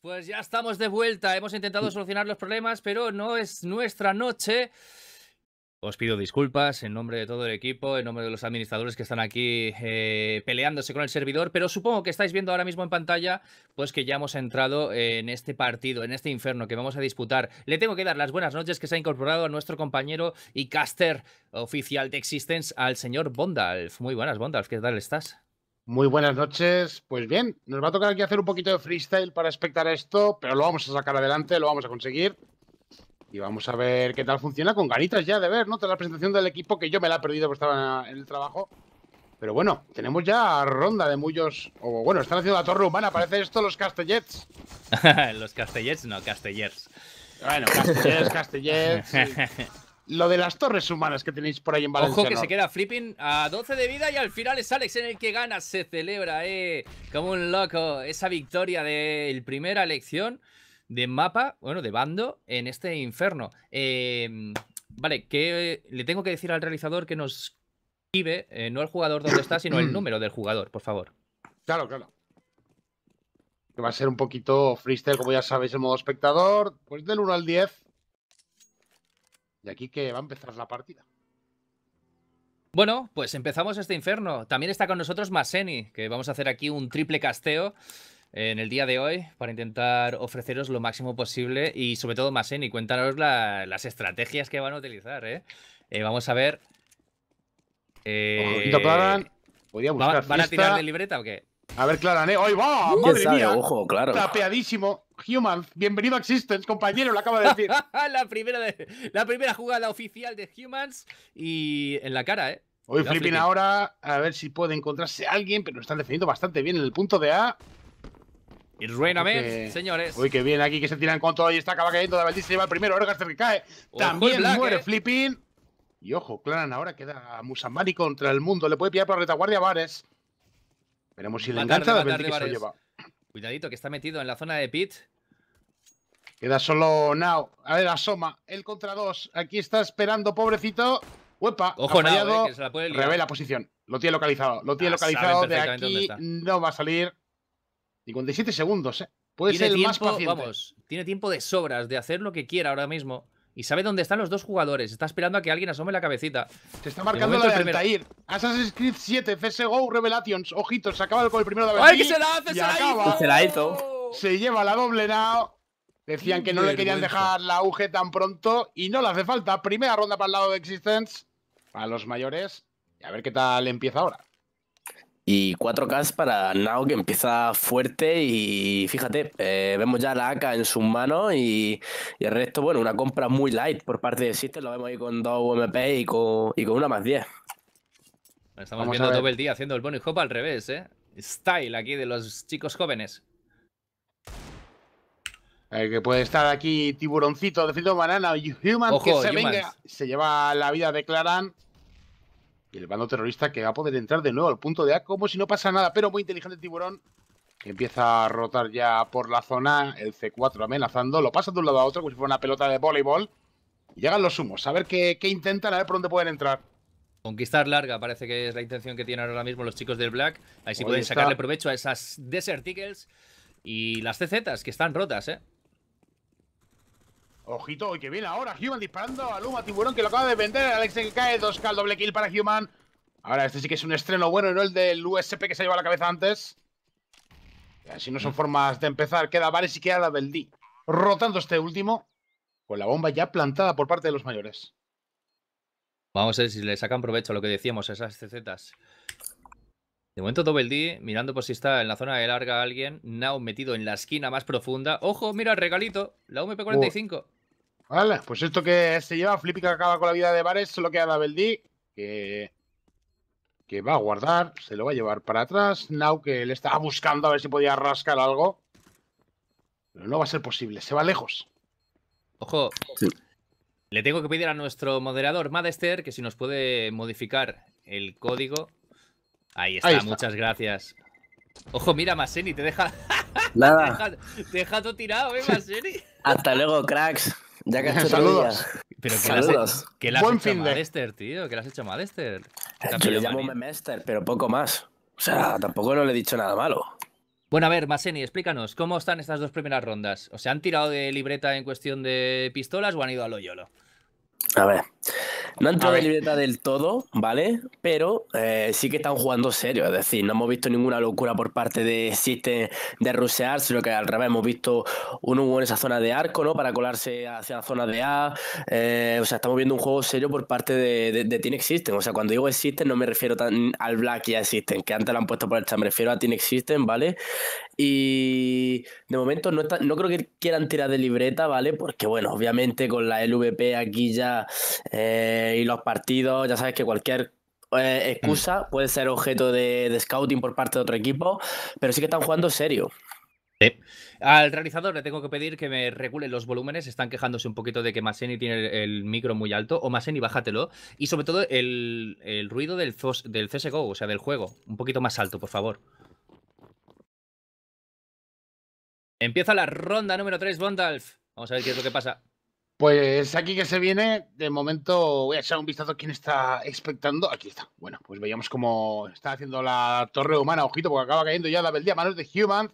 pues ya estamos de vuelta. Hemos intentado mm. solucionar los problemas, pero no es nuestra noche. Os pido disculpas en nombre de todo el equipo, en nombre de los administradores que están aquí eh, peleándose con el servidor, pero supongo que estáis viendo ahora mismo en pantalla, pues que ya hemos entrado en este partido, en este infierno que vamos a disputar. Le tengo que dar las buenas noches que se ha incorporado a nuestro compañero y caster oficial de Existence, al señor Bondalf. Muy buenas, Bondalf, ¿qué tal estás? Muy buenas noches. Pues bien, nos va a tocar aquí hacer un poquito de freestyle para espectar esto, pero lo vamos a sacar adelante, lo vamos a conseguir. Y vamos a ver qué tal funciona con ganitas ya de ver, ¿no? Toda la presentación del equipo que yo me la he perdido porque estaba en el trabajo. Pero bueno, tenemos ya ronda de mullos. O bueno, están haciendo la torre humana, parece esto los Castellets. los Castellets no, Castellers. Bueno, Castellers, Castellers. lo de las torres humanas que tenéis por ahí en Valencia. Ojo que se queda flipping a 12 de vida y al final es Alex en el que gana. Se celebra, eh, como un loco, esa victoria de la primera elección de mapa, bueno, de bando en este infierno. Em, vale, que le tengo que decir al realizador que nos escribe, eh, no el jugador donde está, sino el número del jugador, por favor. Claro, claro. Que va a ser un poquito freestyle, como ya sabéis, en modo espectador. Pues del 1 al 10, de aquí que va a empezar la partida. Bueno, pues empezamos este infierno. También está con nosotros Maseni, que vamos a hacer aquí un triple casteo eh, en el día de hoy para intentar ofreceros lo máximo posible y sobre todo Maseni, cuéntanos las estrategias que van a utilizar. ¿eh? Eh, vamos a ver... Claran, ¿Van, a tirar de libreta o qué? A ver, Claran, ¿eh? ¡Ahí va! ¡Madre mía! Ojo, claro. Tapeadísimo. Humans, bienvenido a Existence, compañero, lo acaba de decir. la, primera la primera jugada oficial de Humans y en la cara, ¿eh? Hoy flipping, ahora, a ver si puede encontrarse alguien, pero lo están defendiendo bastante bien en el punto de A. Y señores. Uy, que bien aquí que se tiran con todo y está acaba cayendo. se lleva el primero, Orgaster que cae. También muere ¿eh? Flipping. Y ojo, Clan ahora queda Musamani contra el mundo. Le puede pillar por la retaguardia a Vares. Veremos si le engancha de que se lleva. Cuidadito, que está metido en la zona de pit. Queda solo Now. A ver, asoma. El contra dos. Aquí está esperando, pobrecito. Uepa, Ojo, Nao, eh, la Revela posición. Lo tiene localizado. Lo tiene ah, localizado. De aquí no va a salir. 57 segundos, ¿eh? Puede ser el más paciente. tiene tiempo de sobras de hacer lo que quiera ahora mismo y sabe dónde están los dos jugadores. Está esperando a que alguien asome la cabecita. Se está marcando la de Altair. Assassin's Creed 7, CSGO, Revelations. Ojitos, se acaba con el primero de ¡Ay, que se la hace! Se, acaba. Se lleva la doble now. Decían que no le querían dejar la UG tan pronto y no le hace falta. Primera ronda para el lado de Existence, para los mayores. Y a ver qué tal empieza ahora. Y 4K para Nao, que empieza fuerte y fíjate, eh, vemos ya la AK en sus manos y, el resto, bueno, una compra muy light por parte de System, lo vemos ahí con 2 UMP y con, y una más 10. Estamos viendo todo el día haciendo el bonus hop al revés, ¿eh? Style aquí de los chicos jóvenes. que puede estar aquí tiburoncito de Banana, Human, que se venga. Se lleva la vida de Claran y el bando terrorista que va a poder entrar de nuevo al punto de A como si no pasa nada, pero muy inteligente tiburón que empieza a rotar ya por la zona, el C4 amenazando, lo pasa de un lado a otro como si fuera una pelota de voleibol y llegan los humos, a ver qué, intentan, a ver por dónde pueden entrar. Conquistar larga parece que es la intención que tienen ahora mismo los chicos del Black, ahí sí pueden sacarle provecho a esas Desert y las CZs que están rotas, ¿eh? Ojito, hoy que viene ahora Human disparando a Luma Tiburón que lo acaba de vender. Alex que cae 2K, doble kill para Human. Ahora, este sí que es un estreno bueno, no el del USP que se lleva a la cabeza antes. Así no son formas de empezar, queda Vares y queda la Beldi. Rotando este último, con la bomba ya plantada por parte de los mayores. Vamos a ver si le sacan provecho a lo que decíamos, a esas CZs. De momento Double D, mirando por si está en la zona de larga alguien. Now metido en la esquina más profunda. ¡Ojo! Mira el regalito. La UMP45. Vale, pues esto que se lleva, Flippy que acaba con la vida de Bares, solo queda D que, que va a guardar, se lo va a llevar para atrás. Now que le estaba buscando a ver si podía rascar algo. Pero no va a ser posible, se va lejos. Ojo. Le tengo que pedir a nuestro moderador, Madester, que si nos puede modificar el código Ahí está, muchas gracias. Ojo, mira, Maseni, te deja. Nada. te, deja todo tirado, ¿eh, Maseni? Hasta luego, cracks. Ya que Saludos. Pero ¿qué Saludos. le has hecho a Malester, eh, tío? ¿Qué le has hecho a Malester? Yo llamo pero poco más. O sea, tampoco no le he dicho nada malo. Bueno, a ver, Maseni, explícanos, ¿cómo están estas dos primeras rondas? ¿O se han tirado de libreta en cuestión de pistolas o han ido a lo A ver, no han entrado en libreta del todo, ¿vale? Pero eh, sí que están jugando serio. Es decir, no hemos visto ninguna locura por parte de System de rusear, sino que al revés hemos visto un hubo en esa zona de arco, ¿no? Para colarse hacia la zona de A. Eh, o sea, estamos viendo un juego serio por parte de, de, Existen. O sea, cuando digo existen no me refiero tan al Black y a System, que antes lo han puesto por el chat, me refiero a Team existen ¿vale? Y de momento no, no creo que quieran tirar de libreta, ¿vale? Porque, bueno, obviamente con la LVP aquí ya eh, y los partidos, ya sabes que cualquier eh, mm. excusa puede ser objeto de, scouting por parte de otro equipo, pero sí que están jugando serio. Al realizador le tengo que pedir que me regule los volúmenes. Están quejándose un poquito de que Maseni tiene el, micro muy alto. O Maseni, bájatelo. Y sobre todo el, ruido del, del CSGO, o sea, del juego. Un poquito más alto, por favor. Empieza la ronda número 3, Bondalf. Vamos a ver qué es lo que pasa. Pues aquí que se viene, de momento voy a echar un vistazo a quién está expectando. Aquí está. Bueno, pues veíamos cómo está haciendo la torre humana. Ojito, porque acaba cayendo ya la beldía manos de Human.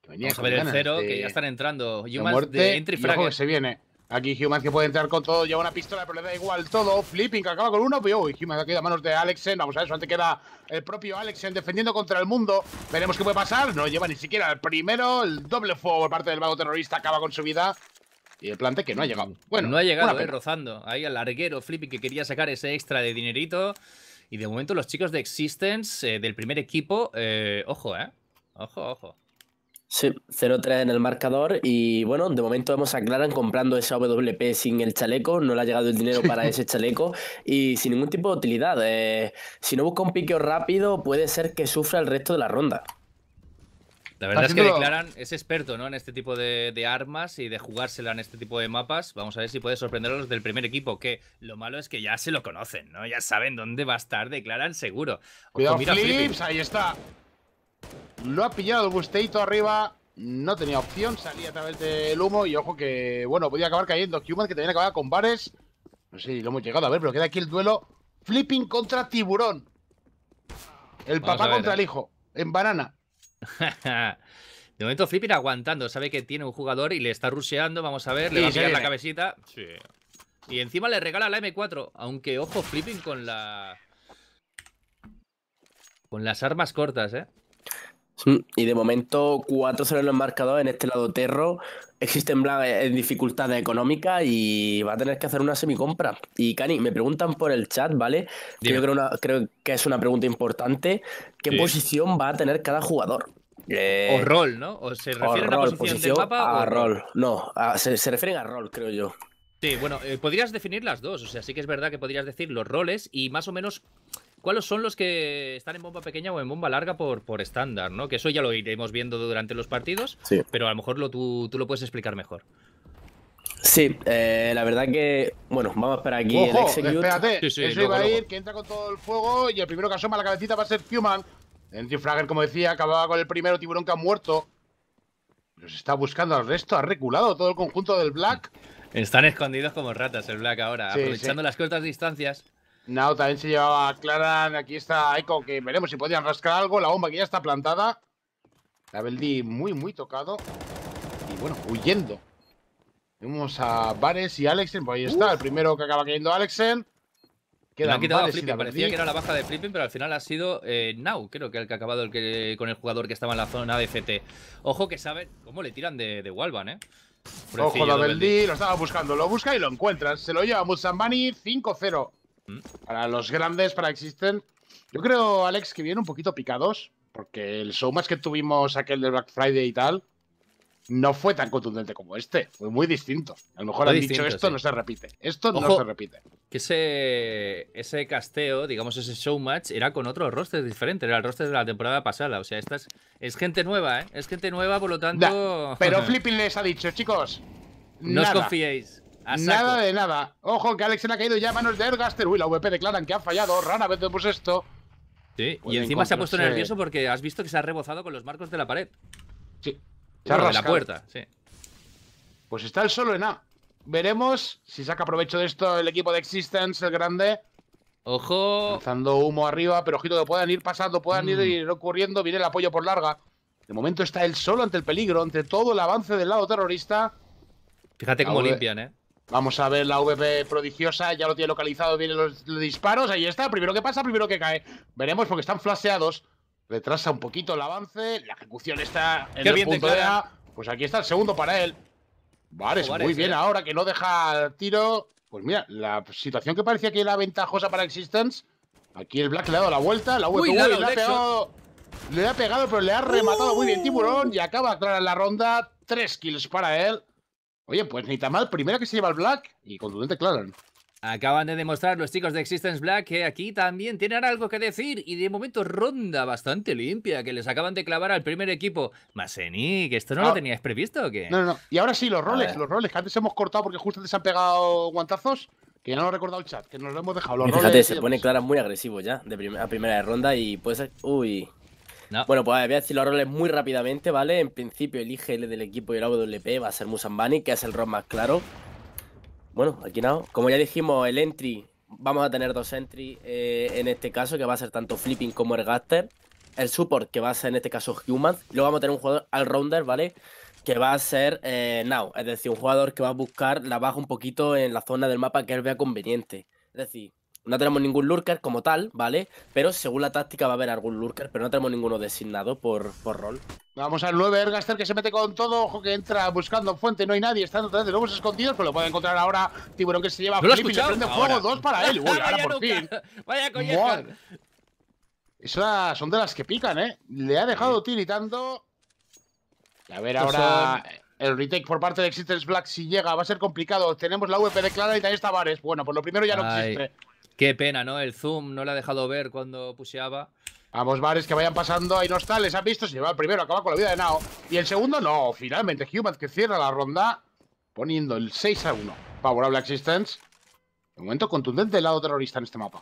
Que venía Vamos a ver el cero, que ya están entrando. Human de, muerte, de se viene. Aquí Human que puede entrar con todo, lleva una pistola, pero le da igual todo. Flipping que acaba con uno. Pero, uy, Human queda a manos de Alexen. Vamos a eso, antes queda el propio Alexen defendiendo contra el mundo. Veremos qué puede pasar. No lleva ni siquiera el primero. El doble fuego por parte del vago terrorista acaba con su vida. Y el plante que no ha llegado. Mm, bueno, no ha llegado, eh, rozando. Ahí al larguero Flipping que quería sacar ese extra de dinerito. Y de momento los chicos de Existence eh, del primer equipo, eh, ojo, ¿eh? Ojo, ojo. Sí, 0-3 en el marcador y bueno, de momento vemos a Claran comprando esa WP sin el chaleco, no le ha llegado el dinero para ese chaleco y sin ningún tipo de utilidad. Eh, si no busca un piqueo rápido puede ser que sufra el resto de la ronda. La verdad es que Declaran es experto ¿no? en este tipo de, armas y de jugársela en este tipo de mapas. Vamos a ver si puede sorprender a los del primer equipo, que lo malo es que ya se lo conocen, ¿no? Ya saben dónde va a estar Declaran seguro. Cuidado, mira ahí está. Lo ha pillado el busteito arriba. No tenía opción. Salía a través del humo. Y ojo que, bueno, podía acabar cayendo Human, que también acababa con Bares. No sé si lo hemos llegado a ver, pero queda aquí el duelo. Flipping contra Tiburón. El papá contra eh. el hijo. En banana. De momento Flipping aguantando, sabe que tiene un jugador y le está ruseando vamos a ver, le va a pillar la cabecita. Sí. Y encima le regala la M4, aunque ojo Flipping con la... Con las armas cortas, ¿eh? Mm. Y de momento, cuatro 0 en los marcadores. En este lado, Terro. Existen en dificultades económicas y va a tener que hacer una semicompra. Y Cani, me preguntan por el chat, ¿vale? yo creo, que es una pregunta importante. ¿Qué posición va a tener cada jugador? Eh, o rol, ¿no? ¿O se refieren a posición, posición de mapa? A rol. No, se, refieren a rol, creo yo. Sí, bueno, eh, podrías definir las dos. O sea, sí que es verdad que podrías decir los roles y más o menos cuáles son los que están en bomba pequeña o en bomba larga por, por estándar, ¿no? Que eso ya lo iremos viendo durante los partidos, pero a lo mejor tú, lo puedes explicar mejor. Sí, eh, la verdad que, bueno, vamos para aquí Espérate, eso iba a ir, que entra con todo el fuego y el primero que asoma la cabecita va a ser Human. en Frager, como decía, acababa con el primero tiburón que ha muerto. Los está buscando al resto, ha reculado todo el conjunto del Black. Están escondidos como ratas el Black ahora, aprovechando las cortas distancias. Nau también se llevaba a Claran. Aquí está Echo, que veremos si podían rascar algo. La bomba que ya está plantada. La Beldi muy, muy tocado. Y bueno, huyendo. Vemos a Vares y Alexen. Pues ahí está, el primero que acaba cayendo Alexen. Queda quitado a Parecía que era la baja de Flipping, pero al final ha sido eh, Nau, creo que el que ha acabado el que, con el jugador que estaba en la zona de CT. Ojo que saben cómo le tiran de, de Walvan, ¿eh? Ojo, la Beldi lo estaba buscando. Lo busca y lo encuentra. Se lo lleva Mutsambani. 5-0. Mm. Para los grandes, para existen. Yo creo, Alex, que vienen un poquito picados. Porque el show que tuvimos aquel de Black Friday y tal. No fue tan contundente como este. Fue muy distinto. A lo mejor han dicho esto no se repite. Esto no se repite. Que ese, ese casteo, digamos, ese showmatch, era con otro roster diferente. Era el roster de la temporada pasada. O sea, esta es, gente nueva, ¿eh? Es gente nueva, por lo tanto. pero Flipping les ha dicho, chicos. No os confiéis. Nada de nada. Ojo, que Alex se ha caído ya a manos de Ergaster. Uy, la VP declaran que ha fallado. Rara vez vemos esto. Sí, y encima se ha puesto nervioso porque has visto que se ha rebozado con los marcos de la pared. Sí. Se de la puerta, sí. Pues está el solo en A. Veremos si saca provecho de esto el equipo de Existence, el grande. Ojo. Lanzando humo arriba, pero ojito que puedan ir pasando, puedan ir mm. ocurriendo. Viene el apoyo por larga. De momento está el solo ante el peligro, ante todo el avance del lado terrorista. Fíjate cómo limpian, ¿eh? Vamos a ver la VP prodigiosa, ya lo tiene localizado, vienen los, disparos, ahí está, primero que pasa, primero que cae. Veremos porque están flaseados, retrasa un poquito el avance, la ejecución está en el bien punto de Pues aquí está el segundo para él. Vares, muy bien eh. ahora que no deja tiro. Pues mira, la situación que parecía que era ventajosa para Existence, aquí el Black le ha dado la vuelta, la VP le, ha pegado, le ha pegado, pero le ha rematado muy bien uh. Tiburón y acaba de aclarar la ronda, tres kills para él. Oye, pues ni tan mal, primera que se lleva el Black y contundente claran. Acaban de demostrar los chicos de Existence Black que aquí también tienen algo que decir y de momento ronda bastante limpia que les acaban de clavar al primer equipo. Maseni, que esto no lo ah. tenías previsto o qué? No, no, no. Y ahora sí, los roles, los roles que antes hemos cortado porque justo antes han pegado guantazos. Que ya no lo ha recordado el chat, que nos lo hemos dejado. Fíjate, se pone Clara muy agresivo ya, de primera a primera ronda y pues ser. Uy, bueno, pues voy a decir los roles muy rápidamente, ¿vale? En principio, el del equipo y el AWP va a ser Musambani, que es el rol más claro. Bueno, aquí nada. Como ya dijimos, el entry, vamos a tener dos entries eh, en este caso, que va a ser tanto Flipping como Ergaster. El support, que va a ser en este caso Human. Luego vamos a tener un jugador al rounder ¿vale? que va a ser eh, Now, es decir, un jugador que va a buscar la baja un poquito en la zona del mapa que él vea conveniente. Es decir, no tenemos ningún lurker como tal, ¿vale? Pero según la táctica va a haber algún lurker, pero no tenemos ninguno designado por, rol. Vamos al 9, Ergaster que se mete con todo, ojo que entra buscando fuente, no hay nadie, están detrás de escondidos, pero lo puede encontrar ahora Tiburón que se lleva a Felipe y prende fuego, dos para él. Uy, por fin. Vaya Esas son de las que pican, ¿eh? Le ha dejado tiritando. A ver ahora... El retake por parte de Existence Black, si llega, va a ser complicado. Tenemos la VP de Clara y ahí está Vares. Bueno, pues lo primero ya no existe. Qué pena, ¿no? El zoom no le ha dejado ver cuando puseaba. Vamos, bares que vayan pasando. Ahí no está, les han visto. Se lleva el primero, acaba con la vida de Nao. Y el segundo, no. Finalmente, Human que cierra la ronda poniendo el 6 a 1. Favorable Existence. momento contundente del lado terrorista en este mapa.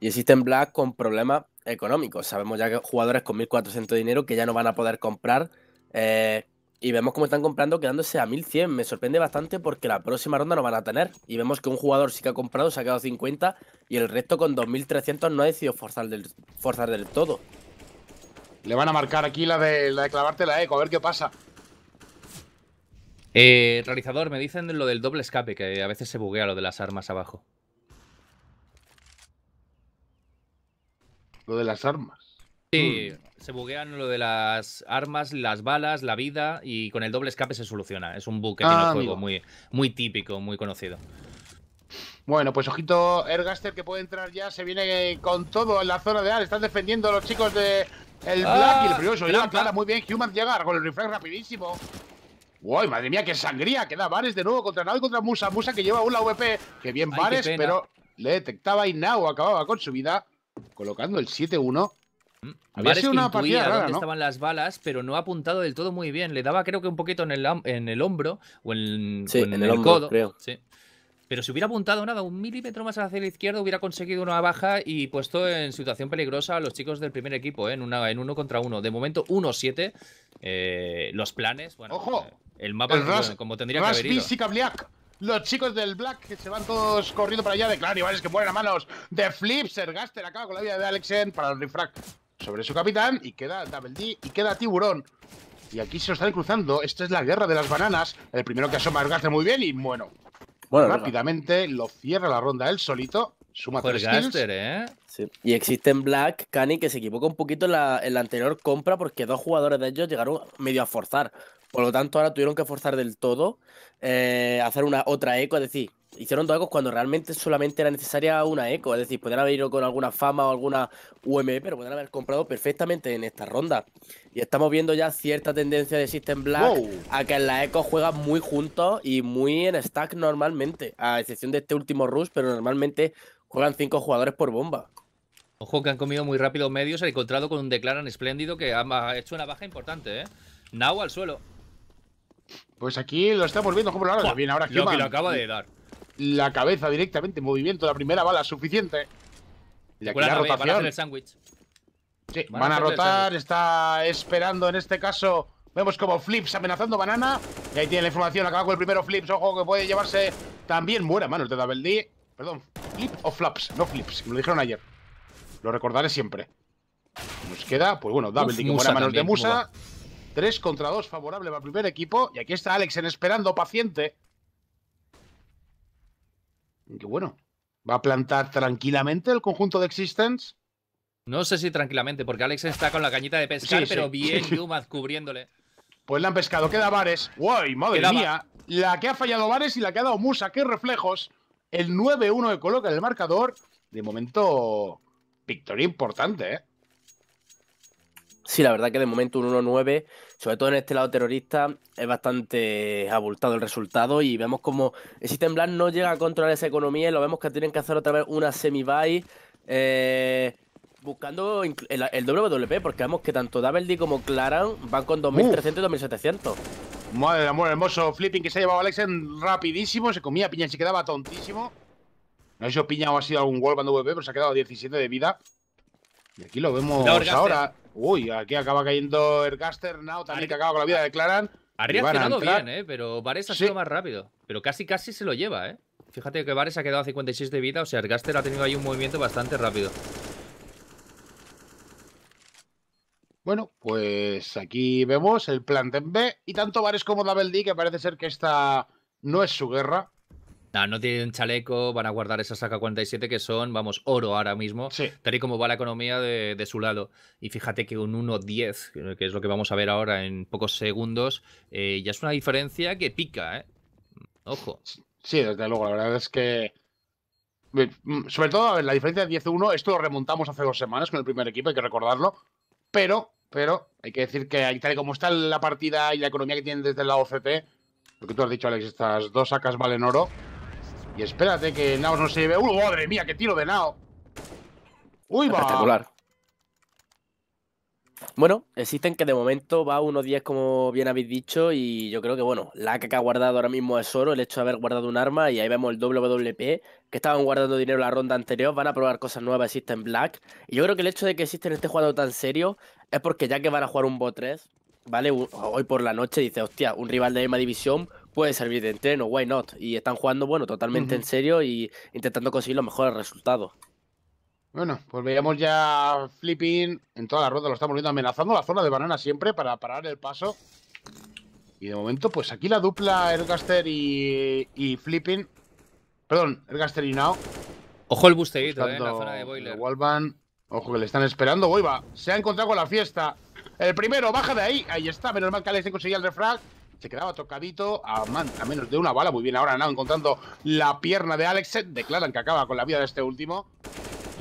Y existen Black con problemas económicos. Sabemos ya que jugadores con 1.400 de dinero que ya no van a poder comprar eh, y vemos cómo están comprando quedándose a 1100. Me sorprende bastante porque la próxima ronda no van a tener. Y vemos que un jugador sí que ha comprado, se ha quedado 50 y el resto con 2300 no ha decidido forzar del, del todo. Le van a marcar aquí la de, la de clavarte la eco, a ver qué pasa. Eh, realizador, me dicen lo del doble escape, que a veces se buguea lo de las armas abajo. ¿Lo de las armas? Sí. Mm. Se buguean lo de las armas, las balas, la vida y con el doble escape se soluciona. Es un buque que ah, juego muy, muy típico, muy conocido. Bueno, pues ojito Ergaster que puede entrar ya, se viene con todo en la zona de A, están defendiendo los chicos de el ah, Black y el primero ya, clara, muy bien, Human llega con el refresh rapidísimo. uy Madre mía, qué sangría, queda Vares de nuevo contra Nao y contra Musa, Musa que lleva una VP, que bien Vares, pero le detectaba y Nao acababa con su vida, colocando el 7-1. Había sido una partida rara, ¿no? estaban las balas, pero no ha apuntado del todo muy bien. Le daba, creo que un poquito en el, en el hombro o en, en, el, codo. Creo. Sí. Pero si hubiera apuntado nada, un milímetro más hacia la izquierda, hubiera conseguido una baja y puesto en situación peligrosa a los chicos del primer equipo, ¿eh? en, una, en uno contra uno. De momento, 1-7. Eh, los planes, bueno, ¡Ojo! Eh, el mapa, como tendría que haber ido. Los chicos del Black que se van todos corriendo para allá de claro, que mueren a manos de Flip, Sergaster acaba con la vida de Alexen para el refract sobre su capitán y queda Double D y queda Tiburón. Y aquí se lo están cruzando. Esta es la guerra de las bananas. El primero que asoma hace muy bien y bueno. bueno rápidamente lo cierra la ronda él solito. Suma tres Gaster, ¿eh? Sí. Y existen Black, Cani, que se equivoca un poquito en la, anterior compra porque dos jugadores de ellos llegaron medio a forzar. Por lo tanto, ahora tuvieron que forzar del todo, eh, hacer una otra eco, es decir, hicieron dos ecos cuando realmente solamente era necesaria una eco. Es decir, podrían haber ido con alguna fama o alguna UME, pero podrían haber comprado perfectamente en esta ronda. Y estamos viendo ya cierta tendencia de System Black a que en las juega juegan muy juntos y muy en stack normalmente. A excepción de este último rush, pero normalmente juegan cinco jugadores por bomba. Ojo que han comido muy rápido medios, ha encontrado con un Declaran espléndido que ha hecho una baja importante, ¿eh? al suelo. Pues aquí lo estamos viendo como lo Bien, ahora Lo que lo acaba de dar la cabeza directamente en movimiento, la primera bala suficiente. Y aquí la rotación. Van a el sándwich. Sí, van, a, rotar, está esperando en este caso. Vemos como Flips amenazando Banana. Y ahí tiene la información, acaba con el primero Flips. Ojo que puede llevarse también buena manos de Double D. Perdón, Flip o Flaps, no Flips, lo dijeron ayer. Lo recordaré siempre. Nos queda, pues bueno, Double con manos de Musa. 3 contra 2 favorable para el primer equipo. Y aquí está Alex en esperando, paciente que bueno, va a plantar tranquilamente el conjunto de Existence. No sé si tranquilamente, porque Alex está con la cañita de pescar, pero bien Yumaz cubriéndole. Pues la han pescado, queda Vares. ¡Uy, madre mía! La que ha fallado Vares y la que ha dado Musa, qué reflejos. El 9-1 que coloca en el marcador. De momento, victoria importante, ¿eh? Sí, la verdad que de momento un 1-9 sobre todo en este lado terrorista, es bastante abultado el resultado y vemos como el System no llega a controlar esa economía y lo vemos que tienen que hacer otra vez una semi-buy. Eh, buscando el, el, WP, porque vemos que tanto Daveldi como Claran van con 2300 y 2700. Madre amor hermoso, flipping que se ha llevado Alexen rapidísimo, se comía piña, se quedaba tontísimo. No sé si Piña o ha sido algún gol WP, pero se ha quedado 17 de vida. Y aquí lo vemos ahora. Uy, aquí acaba cayendo Ergaster, Caster. también que acaba con la vida de Claran. Ha reaccionado bien, ¿eh? pero Vares ha sido más rápido. Pero casi, casi se lo lleva, ¿eh? Fíjate que Vares ha quedado a 56 de vida, o sea, Ergaster ha tenido ahí un movimiento bastante rápido. Bueno, pues aquí vemos el plan de B y tanto Vares como Double que parece ser que esta no es su guerra, no, tienen chaleco, van a guardar esa saca 47 que son, vamos, oro ahora mismo, sí. tal y como va la economía de, su lado. Y fíjate que un 1-10 que es lo que vamos a ver ahora en pocos segundos, eh, ya es una diferencia que pica, ¿eh? Ojo. Sí, desde luego, la verdad es que... Mm, sobre todo, a ver, la diferencia de 10-1, esto lo remontamos hace dos semanas con el primer equipo, hay que recordarlo, pero, pero, hay que decir que tal y como está la partida y la economía que tienen desde la OCT, lo que tú has dicho, Alex, estas dos sacas valen oro, y espérate que Naos no se ve... ¡Uy, madre mía, qué tiro de Nao! ¡Uy, va! Espectacular. Bueno, existen que de momento va unos 10 como bien habéis dicho y yo creo que bueno, la que ha guardado ahora mismo es oro, el hecho de haber guardado un arma y ahí vemos el WWP, que estaban guardando dinero la ronda anterior, van a probar cosas nuevas, existen Black y yo creo que el hecho de que existen este jugador tan serio es porque ya que van a jugar un bot 3, ¿vale? Hoy por la noche dice, hostia, un rival de misma división puede servir de entreno, why not? Y están jugando, bueno, totalmente en serio y intentando conseguir los mejores resultados. Bueno, pues veíamos ya Flipping en toda la ronda, lo estamos viendo amenazando la zona de banana siempre para parar el paso. Y de momento, pues aquí la dupla Ergaster y, y Flipping. Perdón, Ergaster y Now. Ojo el busteito eh, en la zona de Boiler. Ojo que le están esperando. Boiva se ha encontrado con la fiesta. El primero, baja de ahí. Ahí está, menos mal que Alex conseguía el refrag se quedaba tocadito a, menos de una bala. Muy bien, ahora han encontrando la pierna de Alex. Declaran que acaba con la vida de este último.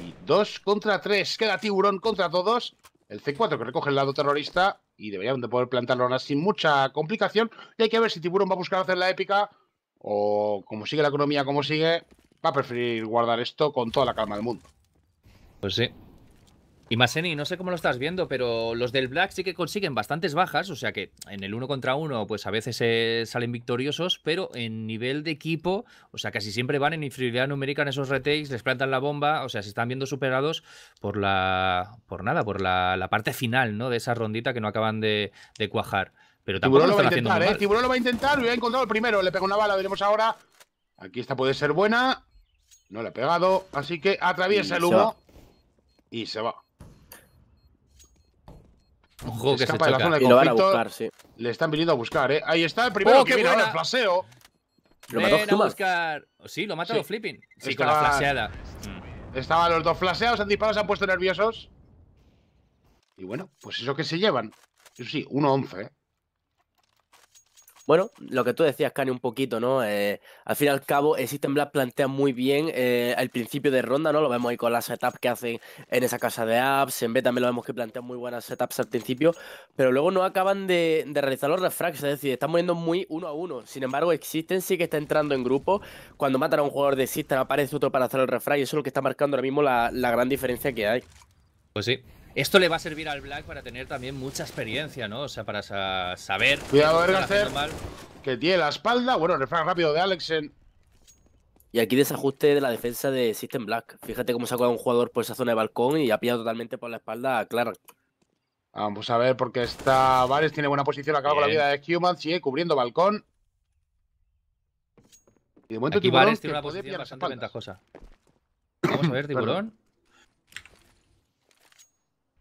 Y dos contra tres. Queda tiburón contra todos. El C4 que recoge el lado terrorista. Y deberían de poder plantarlo ahora sin mucha complicación. Y hay que ver si tiburón va a buscar hacer la épica. O como sigue la economía, como sigue, va a preferir guardar esto con toda la calma del mundo. Pues sí. Y Maseni, no sé cómo lo estás viendo, pero los del Black sí que consiguen bastantes bajas, o sea que en el uno contra uno, pues a veces eh, salen victoriosos, pero en nivel de equipo, o sea, casi siempre van en inferioridad numérica en esos retakes, les plantan la bomba, o sea, se están viendo superados por la. por nada, por la, parte final, ¿no? De esa rondita que no acaban de, cuajar. Pero Tiburón lo, va a intentar, ¿eh? Tiburón lo va a intentar, lo encontrado el primero, le pegó una bala, veremos ahora. Aquí esta puede ser buena. No le ha pegado, así que atraviesa el humo y se va que se De la y a buscar, sí. Le están viniendo a buscar, ¿eh? Ahí está el oh, primero que viene el flaseo. Lo mató a buscar. Oh, sí, lo mata matado flipping. Sí, con la flaseada. Mm. Estaban los dos flaseados, han disparado, se han puesto nerviosos. Y bueno, pues eso que se llevan. Eso sí, 1-11, ¿eh? Bueno, lo que tú decías, Cani, un poquito, ¿no? Eh, al fin y al cabo, System Black plantea muy bien eh, el principio de ronda, ¿no? Lo vemos ahí con las setups que hacen en esa casa de apps. En B también lo vemos que plantean muy buenas setups al principio, pero luego no acaban de, realizar los refrags, es decir, están moviendo muy uno a uno. Sin embargo, Existen sí que está entrando en grupo. Cuando matan a un jugador de System aparece otro para hacer el refrag y eso es lo que está marcando ahora mismo la gran diferencia que hay. Pues sí, esto le va a servir al Black para tener también mucha experiencia, ¿no? O sea, para saber. Cuidado, hacer Que tiene la espalda. Bueno, refrán rápido de Alexen. Y aquí desajuste de la defensa de System Black. Fíjate cómo se ha un jugador por esa zona de balcón y ha pillado totalmente por la espalda a Clark. Vamos a ver, porque está. Vares tiene buena posición, acaba con la vida de Human, sigue cubriendo balcón. Y de momento tiene una posición bastante ventajosa. Vamos a ver, Tiburón.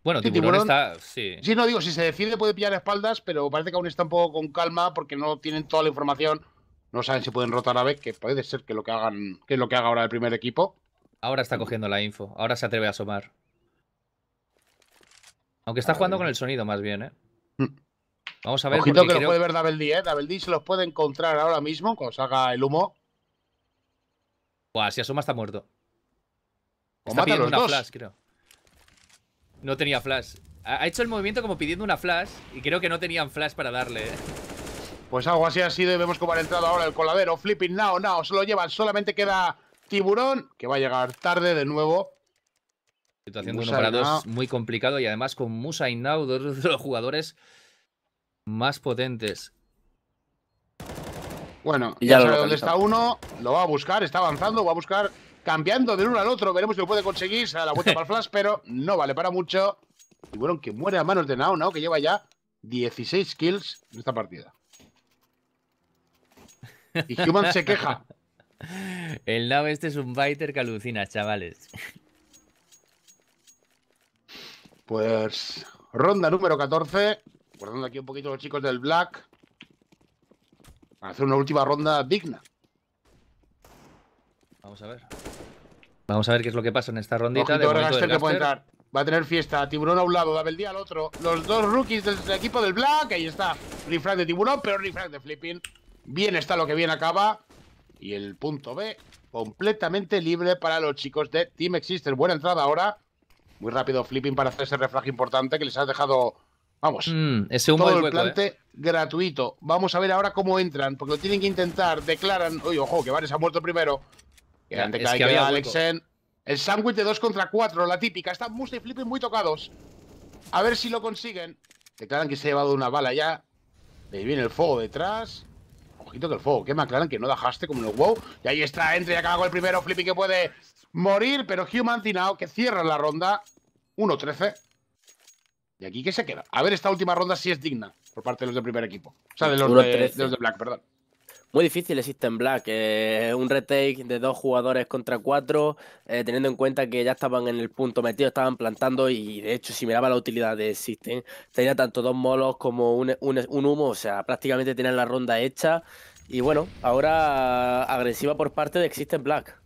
Bueno, tiburón, está. Sí. no digo, si se decide puede pillar espaldas, pero parece que aún está un poco con calma porque no tienen toda la información. No saben si pueden rotar a Beck, que puede ser que lo que hagan, que es lo que haga ahora el primer equipo. Ahora está cogiendo la info, ahora se atreve a asomar. Aunque está jugando con el sonido más bien, ¿eh? Mm. Vamos a ver. Ojito que lo puede ver Dabeldi, ¿eh? Dabeldi se los puede encontrar ahora mismo cuando salga el humo. Buah, si asoma está muerto. O los dos. Flash, creo. No tenía flash. Ha hecho el movimiento como pidiendo una flash y creo que no tenían flash para darle. ¿eh? Pues algo así ha sido y vemos cómo ha entrado ahora el coladero. Flipping now, now, se lo llevan. Solamente queda Tiburón, que va a llegar tarde de nuevo. Situación de uno para dos muy complicado y además con Musa y Now, dos de los jugadores más potentes. Bueno, ya, ya dónde está uno, lo va a buscar, está avanzando, va a buscar cambiando de uno al otro. Veremos si lo puede conseguir. Se da la vuelta para el flash, pero no vale para mucho. Y bueno, que muere a manos de Nao, Nao, que lleva ya 16 kills en esta partida. Y Human se queja. El Nao este es un biter que alucina, chavales. Pues ronda número 14. Guardando aquí un poquito los chicos del Black. Para hacer una última ronda digna. Vamos a ver. Vamos a ver qué es lo que pasa en esta rondita. Va a tener fiesta. Tiburón a un lado, Double al otro. Los dos rookies del equipo del Black. Ahí está. Refrag de Tiburón, pero refrag de Flipping. Bien está lo que bien acaba. Y el punto B completamente libre para los chicos de Team Exister. Buena entrada ahora. Muy rápido Flipping para hacer ese refrag importante que les has dejado Vamos. Mm, ese todo el plante eh. gratuito. Vamos a ver ahora cómo entran, porque lo tienen que intentar. Declaran. Uy, ojo, que Vares ha muerto primero. Alexen. El sándwich de 2 contra 4, la típica. Están Musta y Flipping muy tocados. A ver si lo consiguen. Declaran que se ha llevado una bala ya. Ahí viene el fuego detrás. Ojito del el fuego me Aclaran que no dejaste como en el wow. Y ahí está, entra y acaba con el primero. Flipping que puede morir, pero Human Tinao que cierra la ronda. 1-13. ¿Y aquí que se queda? A ver esta última ronda si es digna por parte de los del primer equipo. O sea, los, de, los de Black, perdón muy difícil Existen Black. Eh, un retake de dos jugadores contra cuatro, eh, teniendo en cuenta que ya estaban en el punto metido, estaban plantando y de hecho si miraba la utilidad de Existen tenía tanto dos molos como un, humo, o sea, prácticamente tenían la ronda hecha. Y bueno, ahora agresiva por parte de Existen Black.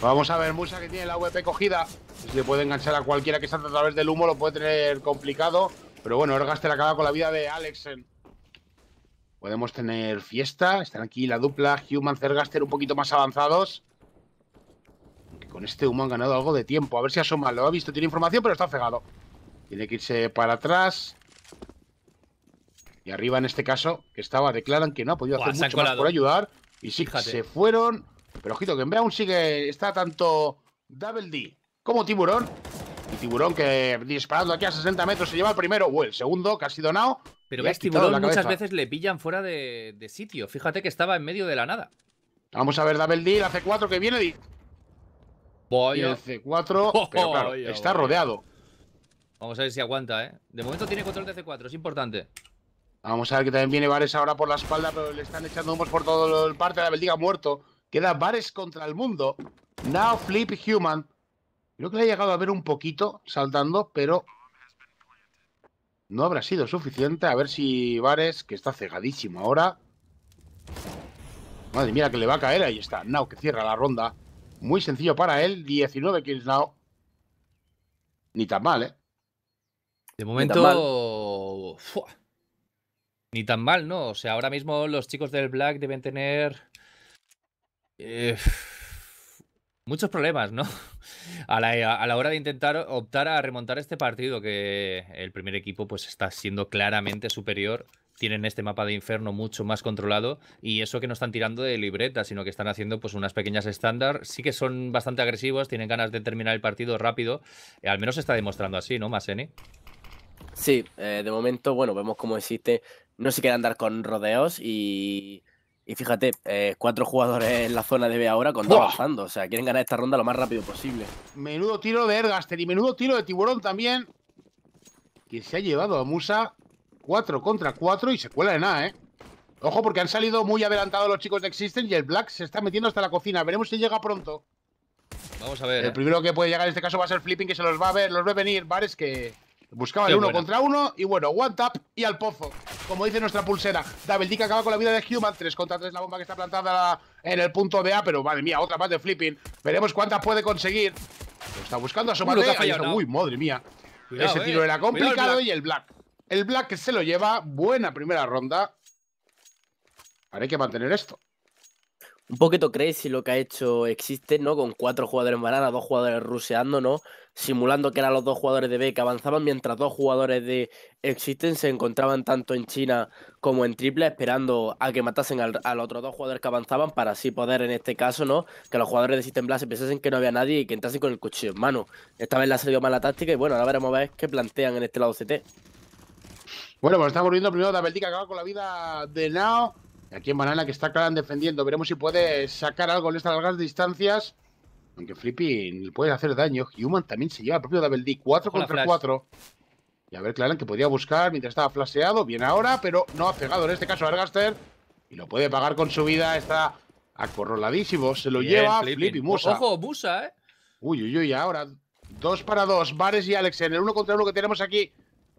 Vamos a ver, Musa que tiene la VP cogida. le puede enganchar a cualquiera que salta a través del humo, lo puede tener complicado. Pero bueno, Ergaster acaba con la vida de Alexen. Podemos tener fiesta. Están aquí la dupla Human Cergaster un poquito más avanzados. con este humo han ganado algo de tiempo. A ver si asoma. Lo ha visto, tiene información, pero está cegado. Tiene que irse para atrás. Y arriba, en este caso, que estaba, declaran que no ha podido hacer mucho más por ayudar. Y sí, se fueron. Pero ojito, que en aún sigue. Está tanto Double D como Tiburón. Y Tiburón que disparando aquí a 60 metros se lleva el primero. O el segundo, que ha sido donado. Pero ves, tiburón muchas veces le pillan fuera de, sitio. Fíjate que estaba en medio de la nada. Vamos a ver, Double hace la 4 que viene. Y... Voy. el C4, pero claro, está rodeado. Vamos a ver si aguanta, ¿eh? De momento tiene control de C4, es importante. Vamos a ver que también viene Vares ahora por la espalda, pero le están echando humos por todo el parte. La ha muerto. Queda Vares contra el mundo. Now Flip Human. Creo que le ha llegado a ver un poquito saltando, pero no habrá sido suficiente. A ver si Vares, que está cegadísimo ahora. Madre mía, que le va a caer. Ahí está. Nao que cierra la ronda. Muy sencillo para él. 19 kills Nao. Ni tan mal, ¿eh? De momento... Ni tan mal. ¿no? O sea, ahora mismo los chicos del Black deben tener... Eh, muchos problemas, ¿no? A la, hora de intentar optar a remontar este partido, que el primer equipo pues está siendo claramente superior. Tienen este mapa de infierno mucho más controlado y eso que no están tirando de libreta, sino que están haciendo pues unas pequeñas estándar. Sí que son bastante agresivos, tienen ganas de terminar el partido rápido. Eh, al menos se está demostrando así, ¿no, Maseni? Sí, eh, de momento, bueno, vemos cómo existe. No se quiere andar con rodeos y y fíjate, eh, cuatro jugadores en la zona de B ahora con avanzando. O sea, quieren ganar esta ronda lo más rápido posible. Menudo tiro de Ergaster y menudo tiro de Tiburón también. Que se ha llevado a Musa Cuatro contra cuatro y se cuela en A, ¿eh? Ojo, porque han salido muy adelantados los chicos de Existen y el Black se está metiendo hasta la cocina. Veremos si llega pronto. Vamos a ver. El primero que puede llegar en este caso va a ser Flipping, que se los va a ver, los ve venir. Bares que Buscaba el uno contra uno y bueno, one tap y al pozo. Como dice nuestra pulsera, Double Dick acaba con la vida de Human. 3 contra 3 la bomba que está plantada en el punto de A, pero madre mía, otra más de flipping. Veremos cuántas puede conseguir. está buscando a su uh, no. Uy, madre mía. Ese eh. tiro era complicado y el Black. El Black se lo lleva. Buena primera ronda. Ahora hay que mantener esto. Un poquito crazy lo que ha hecho Existe, ¿no? Con cuatro jugadores en banana, dos jugadores ruseando, ¿no? simulando que eran los dos jugadores de B que avanzaban mientras dos jugadores de Existen se encontraban tanto en China como en triple esperando a que matasen al, a otros dos jugadores que avanzaban para así poder en este caso, ¿no? Que los jugadores de System Blast pensasen que no había nadie y que entrasen con el cuchillo en mano. Esta vez le ha salido mal la táctica y bueno, ahora veremos a ver qué plantean en este lado CT. Bueno, pues estamos viendo primero David que acaba con la vida de Nao. Aquí en Banana que está Clan defendiendo. Veremos si puede sacar algo en estas largas distancias. Aunque Flippy puede hacer daño. Human también se lleva al propio Double D. 4 contra 4. Y a ver, Claran que podía buscar mientras estaba flaseado. Bien ahora, pero no ha pegado en este caso a Argaster. Y lo puede pagar con su vida. Está acorraladísimo. Se lo lleva Flippy. Musa. Ojo, Musa, eh. Uy, uy, uy. Ahora 2 para 2. Bares y Alexen. el uno contra uno que tenemos aquí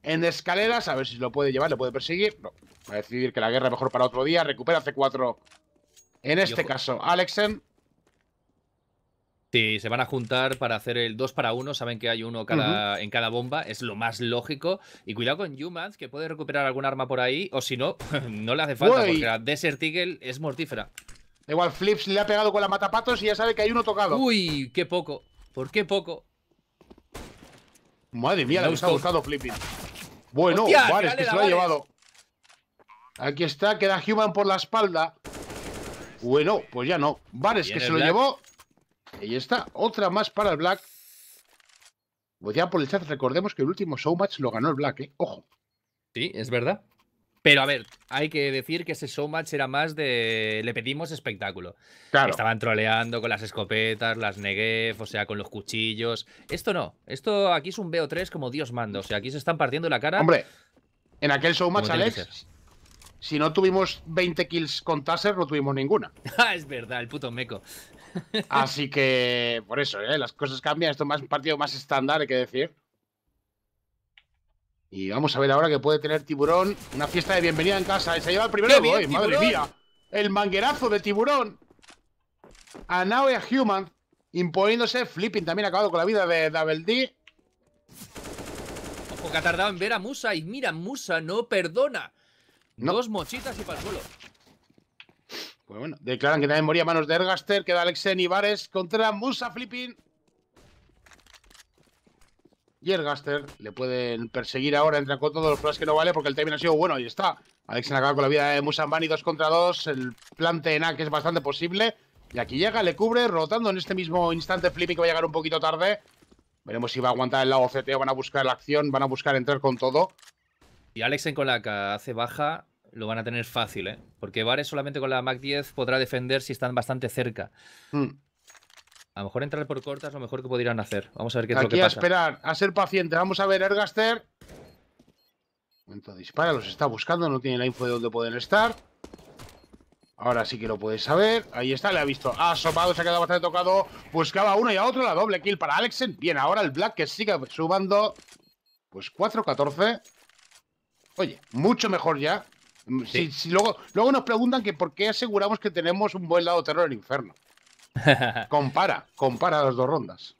en escaleras. A ver si lo puede llevar, ¿Le puede perseguir. No, va a decidir que la guerra es mejor para otro día. Recupera C4. En este caso, Alexen. Sí, se van a juntar para hacer el 2 para 1. Saben que hay uno en cada bomba. Es lo más lógico. Y cuidado con Humans, que puede recuperar algún arma por ahí. O si no, no le hace falta, porque la Desert Eagle es mortífera. Igual Flips le ha pegado con la matapatos y ya sabe que hay uno tocado. Uy, qué poco. ¿Por qué poco? Madre mía, le ha gustado Flipping. Bueno, Vares, que se lo ha llevado. Aquí está, queda Human por la espalda. Bueno, pues ya no. Vares que se lo llevó Ahí está, otra más para el Black. Pues ya por el chat recordemos que el último showmatch lo ganó el Black, ¿eh? Ojo. Sí, es verdad. Pero a ver, hay que decir que ese showmatch era más de. Le pedimos espectáculo. Estaban troleando con las escopetas, las Negev, o sea, con los cuchillos. Esto no. Esto aquí es un BO3 como Dios manda. O sea, aquí se están partiendo la cara. Hombre, en aquel showmatch, Alex, si no tuvimos 20 kills con Taser, no tuvimos ninguna. Ah, es verdad, el puto meco. Así que por eso, ¿eh? las cosas cambian. Esto es un partido más estándar, hay que decir. Y vamos a ver ahora que puede tener Tiburón. Una fiesta de bienvenida en casa. Se lleva el primero de madre mía. El manguerazo de Tiburón. A Now a Human. Imponiéndose. Flipping también ha acabado con la vida de Double D. Ojo que ha tardado en ver a Musa. Y mira, Musa no perdona. Dos mochitas y el suelo. Pues bueno, declaran que también moría a manos de Ergaster, queda Alexen Vares contra Musa Flipping. Y Ergaster le pueden perseguir ahora, Entra con todos los flash que no vale porque el timing ha sido bueno, ahí está. Alexen acaba con la vida de Musa y 2 contra 2, el plante en que es bastante posible. Y aquí llega, le cubre, rotando en este mismo instante Flipping que va a llegar un poquito tarde. Veremos si va a aguantar el lado CT, van a buscar la acción, van a buscar entrar con todo. Y Alexen con la que hace baja, lo van a tener fácil, ¿eh? Porque Vares solamente con la Mac 10 podrá defender si están bastante cerca. Hmm. A lo mejor entrar por cortas, es lo mejor que podrían hacer. Vamos a ver qué es lo que a esperar, a ser paciente. Vamos a ver, Ergaster. Momento dispara, los está buscando, no tiene la info de dónde pueden estar. Ahora sí que lo puedes saber. Ahí está, le ha visto. Ha asomado, se ha quedado bastante tocado. Buscaba uno y a otro la doble kill para Alexen. Bien, ahora el Black que sigue subando. Pues 4-14. Oye, mucho mejor ya. Mm, luego, luego nos preguntan que por qué aseguramos que tenemos un buen lado terror del infierno. compara, compara las dos rondas.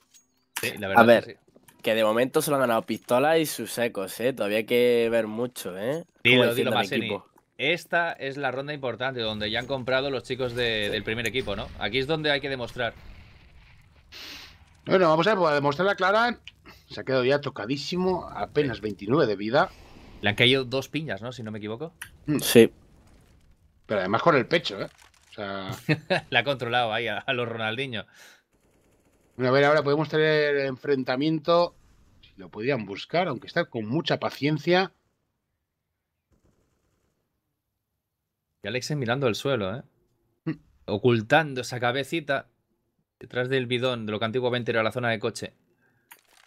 A ver, que, de momento solo han ganado pistola y sus ecos, ¿eh? Todavía hay que ver mucho, ¿eh? Dilo, Esta es la ronda importante donde ya han comprado los chicos del primer equipo, ¿no? Aquí es donde hay que demostrar. Bueno, vamos a ver, pues, demostrar Clara, se ha quedado ya tocadísimo, apenas 29 de vida. Le han caído dos piñas, ¿no? Si no me equivoco. Sí. Pero además con el pecho, ¿eh? O sea... la ha controlado ahí a, los ronaldiños. a ver, ahora podemos tener enfrentamiento. lo podrían buscar, aunque está con mucha paciencia. Y Alex mirando el suelo, ¿eh? Mm. Ocultando esa cabecita detrás del bidón de lo que antiguamente era la zona de coche.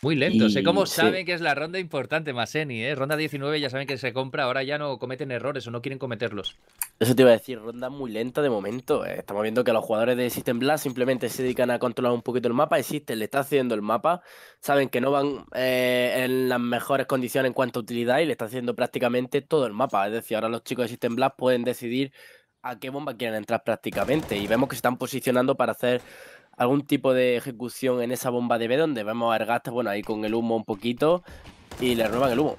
Muy lento. sé cómo saben que es la ronda importante, Maseni, ¿eh? Ronda 19 ya saben que se compra, ahora ya no cometen errores o no quieren cometerlos. Eso te iba a decir, ronda muy lenta de momento. ¿eh? Estamos viendo que los jugadores de System Blast simplemente se dedican a controlar un poquito el mapa. Existen, le está haciendo el mapa. Saben que no van eh, en las mejores condiciones en cuanto a utilidad y le está haciendo prácticamente todo el mapa. Es decir, ahora los chicos de System Blast pueden decidir a qué bomba quieren entrar prácticamente. Y vemos que se están posicionando para hacer algún tipo de ejecución en esa bomba de B donde vemos a Ergaster bueno, ahí con el humo un poquito y le roban el humo.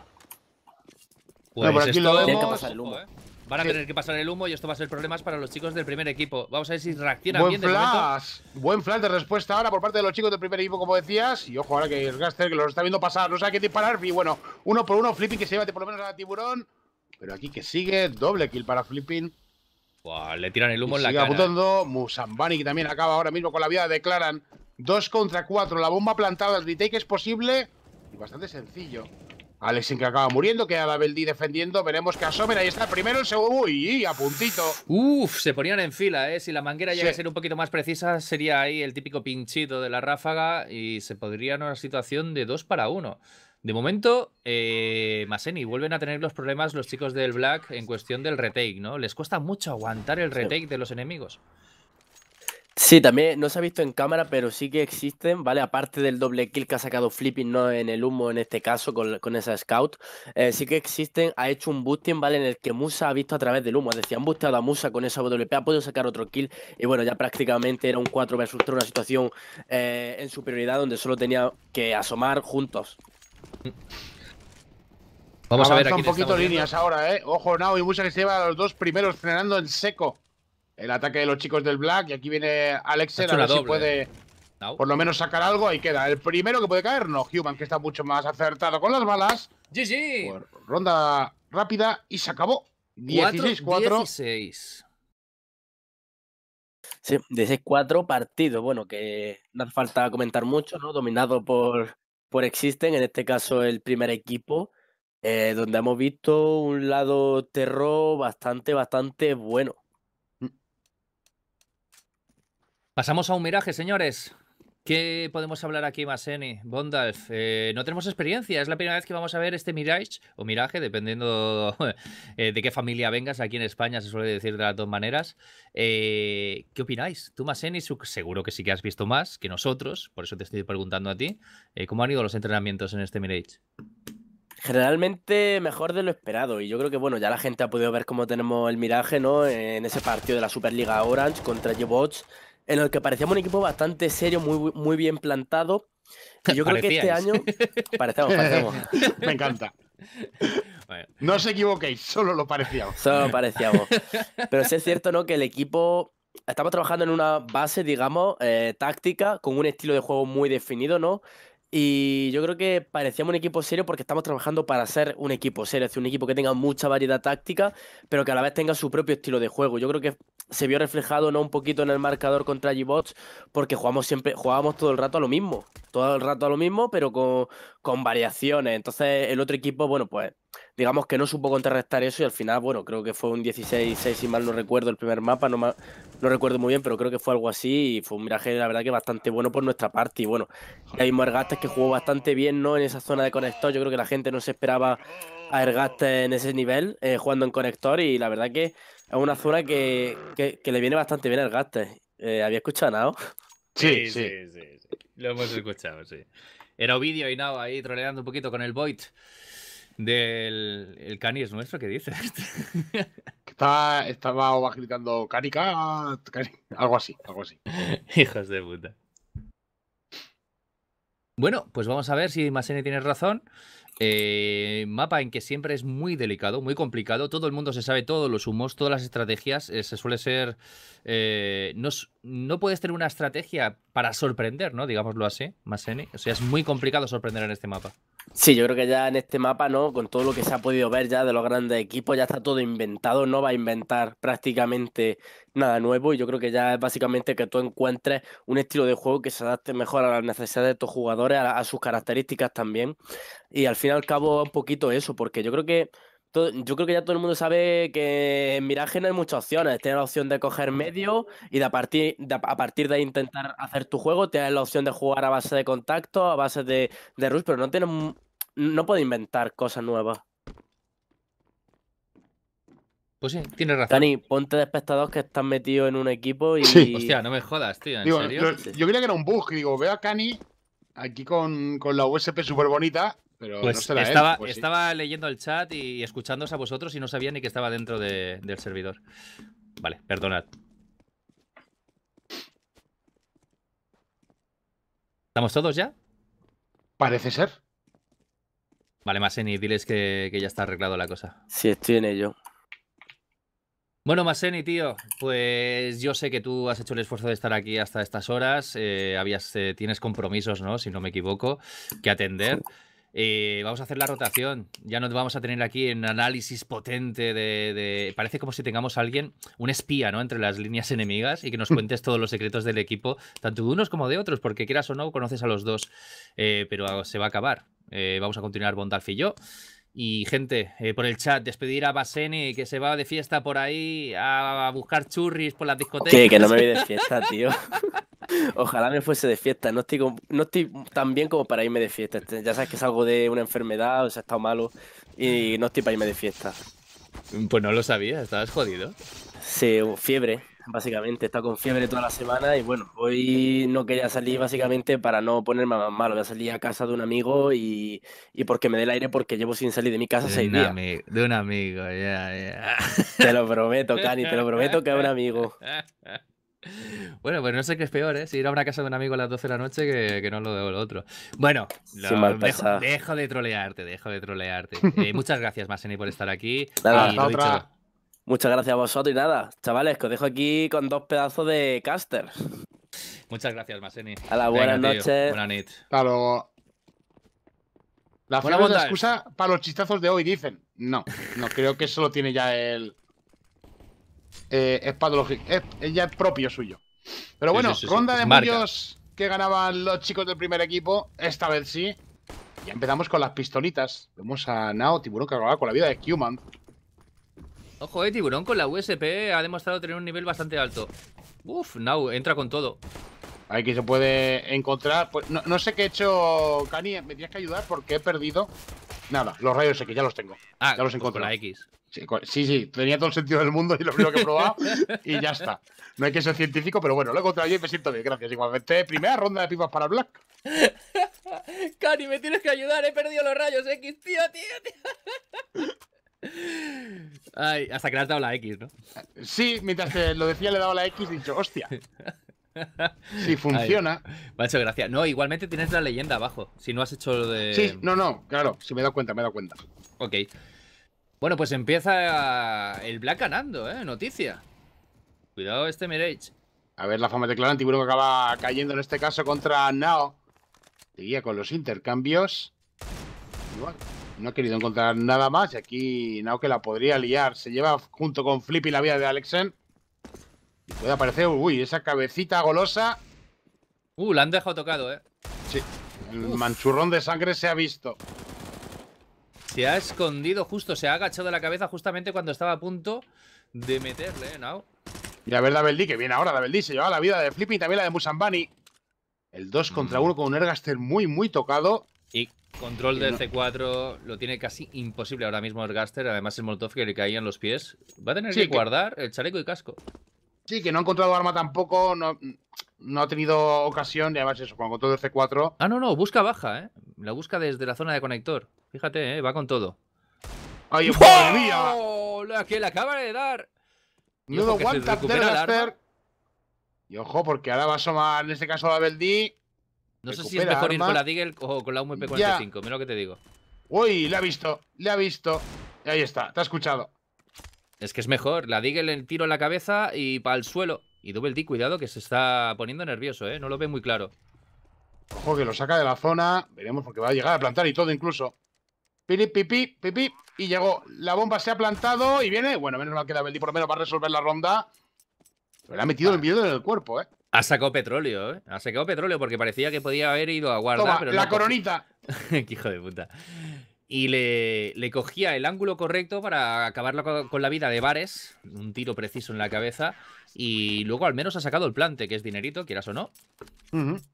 Pues aquí lo vemos. ¿eh? Van a tener que pasar el humo y esto va a ser problemas para los chicos del primer equipo. Vamos a ver si reaccionan buen bien. De flash. Buen flash de respuesta ahora por parte de los chicos del primer equipo, como decías. Y ojo, ahora que ergaster que los está viendo pasar, no sabe qué disparar. Y bueno, uno por uno, Flipping que se lleva por lo menos a Tiburón. Pero aquí que sigue, doble kill para Flipping le tiran el humo en la sigue cara. apuntando. Eh. Musambani, que también acaba ahora mismo con la vida, declaran 2 contra 4. La bomba plantada, el retake es posible y bastante sencillo. Alexin que acaba muriendo, queda la Beldi defendiendo. Veremos que asomen. Ahí está primero, el segundo. Uy, a puntito. Uf, se ponían en fila, ¿eh? Si la manguera llega a ser un poquito más precisa, sería ahí el típico pinchito de la ráfaga y se podría una situación de 2 para 1. De momento, eh, Maseni, vuelven a tener los problemas los chicos del Black en cuestión del retake, ¿no? Les cuesta mucho aguantar el retake de los enemigos. Sí, también no se ha visto en cámara, pero sí que existen, ¿vale? Aparte del doble kill que ha sacado Flipping, ¿no? En el humo, en este caso, con, esa scout, eh, sí que existen, ha hecho un boosting, ¿vale? En el que Musa ha visto a través del humo, es decir, han busteado a Musa con esa WP, ha podido sacar otro kill, y bueno, ya prácticamente era un 4 versus 3, una situación eh, en superioridad donde solo tenía que asomar juntos, Vamos a ver aquí. un poquito líneas ahora, ¿eh? Ojo, Nao y Musa que se lleva a los dos primeros frenando en seco el ataque de los chicos del Black. Y aquí viene Alexen. a ver si puede por lo menos sacar algo. Ahí queda. El primero que puede caer, no. Human, que está mucho más acertado con las balas. GG. Por ronda rápida y se acabó. 16-4. Sí, 16-4 partido. Bueno, que no hace falta comentar mucho, ¿no? Dominado por por Existen, en este caso el primer equipo, eh, donde hemos visto un lado terror bastante, bastante bueno. Mm. Pasamos a un miraje, señores. ¿Qué podemos hablar aquí, Maseni? Bondalf, eh, no tenemos experiencia. Es la primera vez que vamos a ver este Mirage o Mirage, dependiendo eh, de qué familia vengas. Aquí en España se suele decir de las dos maneras. Eh, ¿Qué opináis? Tú, Maseni, seguro que sí que has visto más que nosotros. Por eso te estoy preguntando a ti. ¿Cómo han ido los entrenamientos en este Mirage? Generalmente mejor de lo esperado y yo creo que bueno, ya la gente ha podido ver cómo tenemos el Mirage ¿no? En ese partido de la Superliga Orange contra G-Bots en el que parecíamos un equipo bastante serio, muy, muy bien plantado. Y yo creo que este año. Parecemos, parecemos. Me encanta. No os equivoquéis, solo lo parecíamos. Solo lo parecíamos. Pero sí es cierto, ¿no? Que el equipo. Estamos trabajando en una base, digamos, eh, táctica, con un estilo de juego muy definido, ¿no? Y yo creo que parecíamos un equipo serio porque estamos trabajando para ser un equipo serio, es decir, un equipo que tenga mucha variedad táctica, pero que a la vez tenga su propio estilo de juego. Yo creo que se vio reflejado ¿no? un poquito en el marcador contra G-Bots, porque jugamos siempre, jugábamos todo el rato a lo mismo, todo el rato a lo mismo, pero con, variaciones. Entonces el otro equipo, bueno, pues digamos que no supo contrarrestar eso y al final, bueno, creo que fue un 16-6, si mal no recuerdo, el primer mapa, no, recuerdo muy bien, pero creo que fue algo así y fue un miraje, la verdad, que bastante bueno por nuestra parte. Y bueno, ya mismo Ergastes que jugó bastante bien, ¿no? En esa zona de conector, yo creo que la gente no se esperaba a Ergastes en ese nivel, eh, jugando en conector y la verdad que es una zona que, le viene bastante bien al Gaste. Eh, ¿Había escuchado a Nao? Sí sí, sí Lo hemos escuchado, sí. Era Ovidio y Nao ahí troleando un poquito con el Void del el Cani es nuestro, ¿qué dices? Está, estaba gritando Canica, cani", algo así, algo así. Hijos de puta. Bueno, pues vamos a ver si Masene tiene razón. Eh, mapa en que siempre es muy delicado, muy complicado. Todo el mundo se sabe todo los humos, todas las estrategias. Eh, se suele ser. Eh, no, puedes tener una estrategia para sorprender, ¿no? Digámoslo así, más O sea, es muy complicado sorprender en este mapa. Sí, yo creo que ya en este mapa, ¿no? Con todo lo que se ha podido ver ya de los grandes equipos, ya está todo inventado, no va a inventar prácticamente nada nuevo y yo creo que ya es básicamente que tú encuentres un estilo de juego que se adapte mejor a las necesidades de tus jugadores, a, a sus características también. Y al fin y al cabo, un poquito eso, porque yo creo que yo creo que ya todo el mundo sabe que en Mirage no hay muchas opciones. Tienes la opción de coger medio y de a, partir, de, intentar hacer tu juego. Tienes la opción de jugar a base de contacto, a base de, de rush, pero no tienes, no puedes inventar cosas nuevas. Pues sí, tienes razón. Dani, ponte de espectador que estás metido en un equipo y. Hostia, no me jodas, tío. ¿en serio? yo creía que era un bug. Digo, veo a Cani aquí con, con la USP súper bonita pues estaba, pues estaba leyendo el chat y escuchándoos a vosotros y no sabía ni que estaba dentro del servidor. Vale, perdonad. ¿Estamos todos ya? Parece ser. Vale, Maseni, diles que, que ya está arreglado la cosa. Sí, estoy en ello. Bueno, Maseni, tío, pues yo sé que tú has hecho el esfuerzo de estar aquí hasta estas horas. Eh, habías, eh, tienes compromisos, ¿no? Si no me equivoco, que atender. Eh, vamos a hacer la rotación. Ya nos vamos a tener aquí en análisis potente de, Parece como si tengamos a alguien, un espía, ¿no? Entre las líneas enemigas y que nos cuentes todos los secretos del equipo, tanto de unos como de otros, porque quieras o no, conoces a los dos. Eh, pero se va a acabar. Eh, vamos a continuar Bondalf y yo. Y gente, eh, por el chat, despedir a Basene, que se va de fiesta por ahí a buscar churris por las discotecas. Que, que no me voy de fiesta, tío. Ojalá me fuese de fiesta. No estoy, no estoy tan bien como para irme de fiesta. Este, ya sabes que salgo de una enfermedad, o se ha estado malo. Y no estoy para irme de fiesta. Pues no lo sabía, estabas jodido. Sí, fiebre básicamente. Está con fiebre toda la semana y bueno, hoy no quería salir básicamente para no ponerme más malo. Voy a salir a casa de un amigo y, porque me dé el aire porque llevo sin salir de mi casa de seis días. de un amigo, ya, ya. Te lo prometo, Cani, te lo prometo que es un amigo. Bueno, pues no sé qué es peor, ¿eh? Si ir a una casa de un amigo a las 12 de la noche que, no lo de lo otro. Bueno, dejo, dejo, de trolearte, dejo de trolearte. Eh, muchas gracias, Maseni, por estar aquí. Muchas gracias a vosotros y nada, chavales, que os dejo aquí con dos pedazos de caster. Muchas gracias, Maseni. A la buenas noches. Buenas noches. Hasta La buena excusa para los chistazos de hoy, dicen. No, no, creo que eso lo tiene ya el. Eh, es patológico. Es, es, ya propio suyo. Pero bueno, ronda de murios que ganaban los chicos del primer equipo. Esta vez sí. Ya empezamos con las pistolitas. Vemos a Nao, Tiburón que acababa con la vida de Q-Man. Ojo eh, tiburón con la USP eh, ha demostrado tener un nivel bastante alto. Uf, now, entra con todo. Aquí se puede encontrar. Pues, no, sé qué he hecho, Cani. Me tienes que ayudar porque he perdido. Nada, los rayos X, ya los tengo. Ah, ya los pues encuentro. la X. Sí, sí, tenía todo el sentido del mundo y lo primero que he probado. y ya está. No hay que ser científico, pero bueno, lo he encontrado y me siento bien. Gracias. Igualmente, primera ronda de pipas para Black. Cani, me tienes que ayudar. He perdido los rayos X, tío, tío, tío. Ay, hasta que le has dado la X, ¿no? Sí, mientras lo decía le he dado la X y he dicho, hostia. Si funciona. gracias. gracia. No, igualmente tienes la leyenda abajo. Si no has hecho lo de. Sí, no, no, claro. Si me he dado cuenta, me he dado cuenta. Ok. Bueno, pues empieza el Black ganando, ¿eh? Noticia. Cuidado este Mirage. A ver, la fama de Clan que acaba cayendo en este caso contra Nao. Seguía con los intercambios. Igual. No ha querido encontrar nada más. y Aquí Nao, que la podría liar. Se lleva junto con Flippy la vida de Alexen. Y puede aparecer, uy, esa cabecita golosa. Uh, la han dejado tocado, eh. Sí, el manchurrón de sangre se ha visto. Se ha escondido justo, se ha agachado la cabeza justamente cuando estaba a punto de meterle, eh, Nao. Y a ver, que viene ahora. Dabeldi se lleva la vida de Flippy y también la de Musambani. El 2 contra 1 mm. con un Ergaster muy, muy tocado. Y Control del C4 lo tiene casi imposible ahora mismo el Gaster, Además, el Molotov que le caía en los pies. Va a tener que, guardar el chaleco y casco. Sí, que no ha encontrado arma tampoco. No, no ha tenido ocasión de además eso, con todo el C4. Ah, no, no, busca baja, ¿eh? La busca desde la zona de conector. Fíjate, ¿eh? Va con todo. ¡Ay, ¡Oh! madre mía! La que le acaba de dar. No lo aguanta, Y ojo, porque ahora va a asomar, en este caso, la Beldi. No sé si es mejor ir con la Deagle o con la UMP45, mira lo que te digo. Uy, le ha visto, le ha visto. Ahí está, te ha escuchado. Es que es mejor, la Deagle en tiro en la cabeza y para el suelo. Y Double D, cuidado que se está poniendo nervioso, ¿eh? No lo ve muy claro. Ojo que lo saca de la zona. Veremos porque va a llegar a plantar y todo incluso. Pipi, pipi, pipi. Y llegó. La bomba se ha plantado y viene. Bueno, menos mal que D por lo menos va a resolver la ronda. Pero le ha metido el miedo en el cuerpo, ¿eh? Ha sacado petróleo, ¿eh? Ha sacado petróleo porque parecía que podía haber ido a guardar. la coronita. Qué hijo de puta. Y le, cogía el ángulo correcto para acabar con la vida de Bares. Un tiro preciso en la cabeza. Y luego al menos ha sacado el plante, que es dinerito, quieras o no.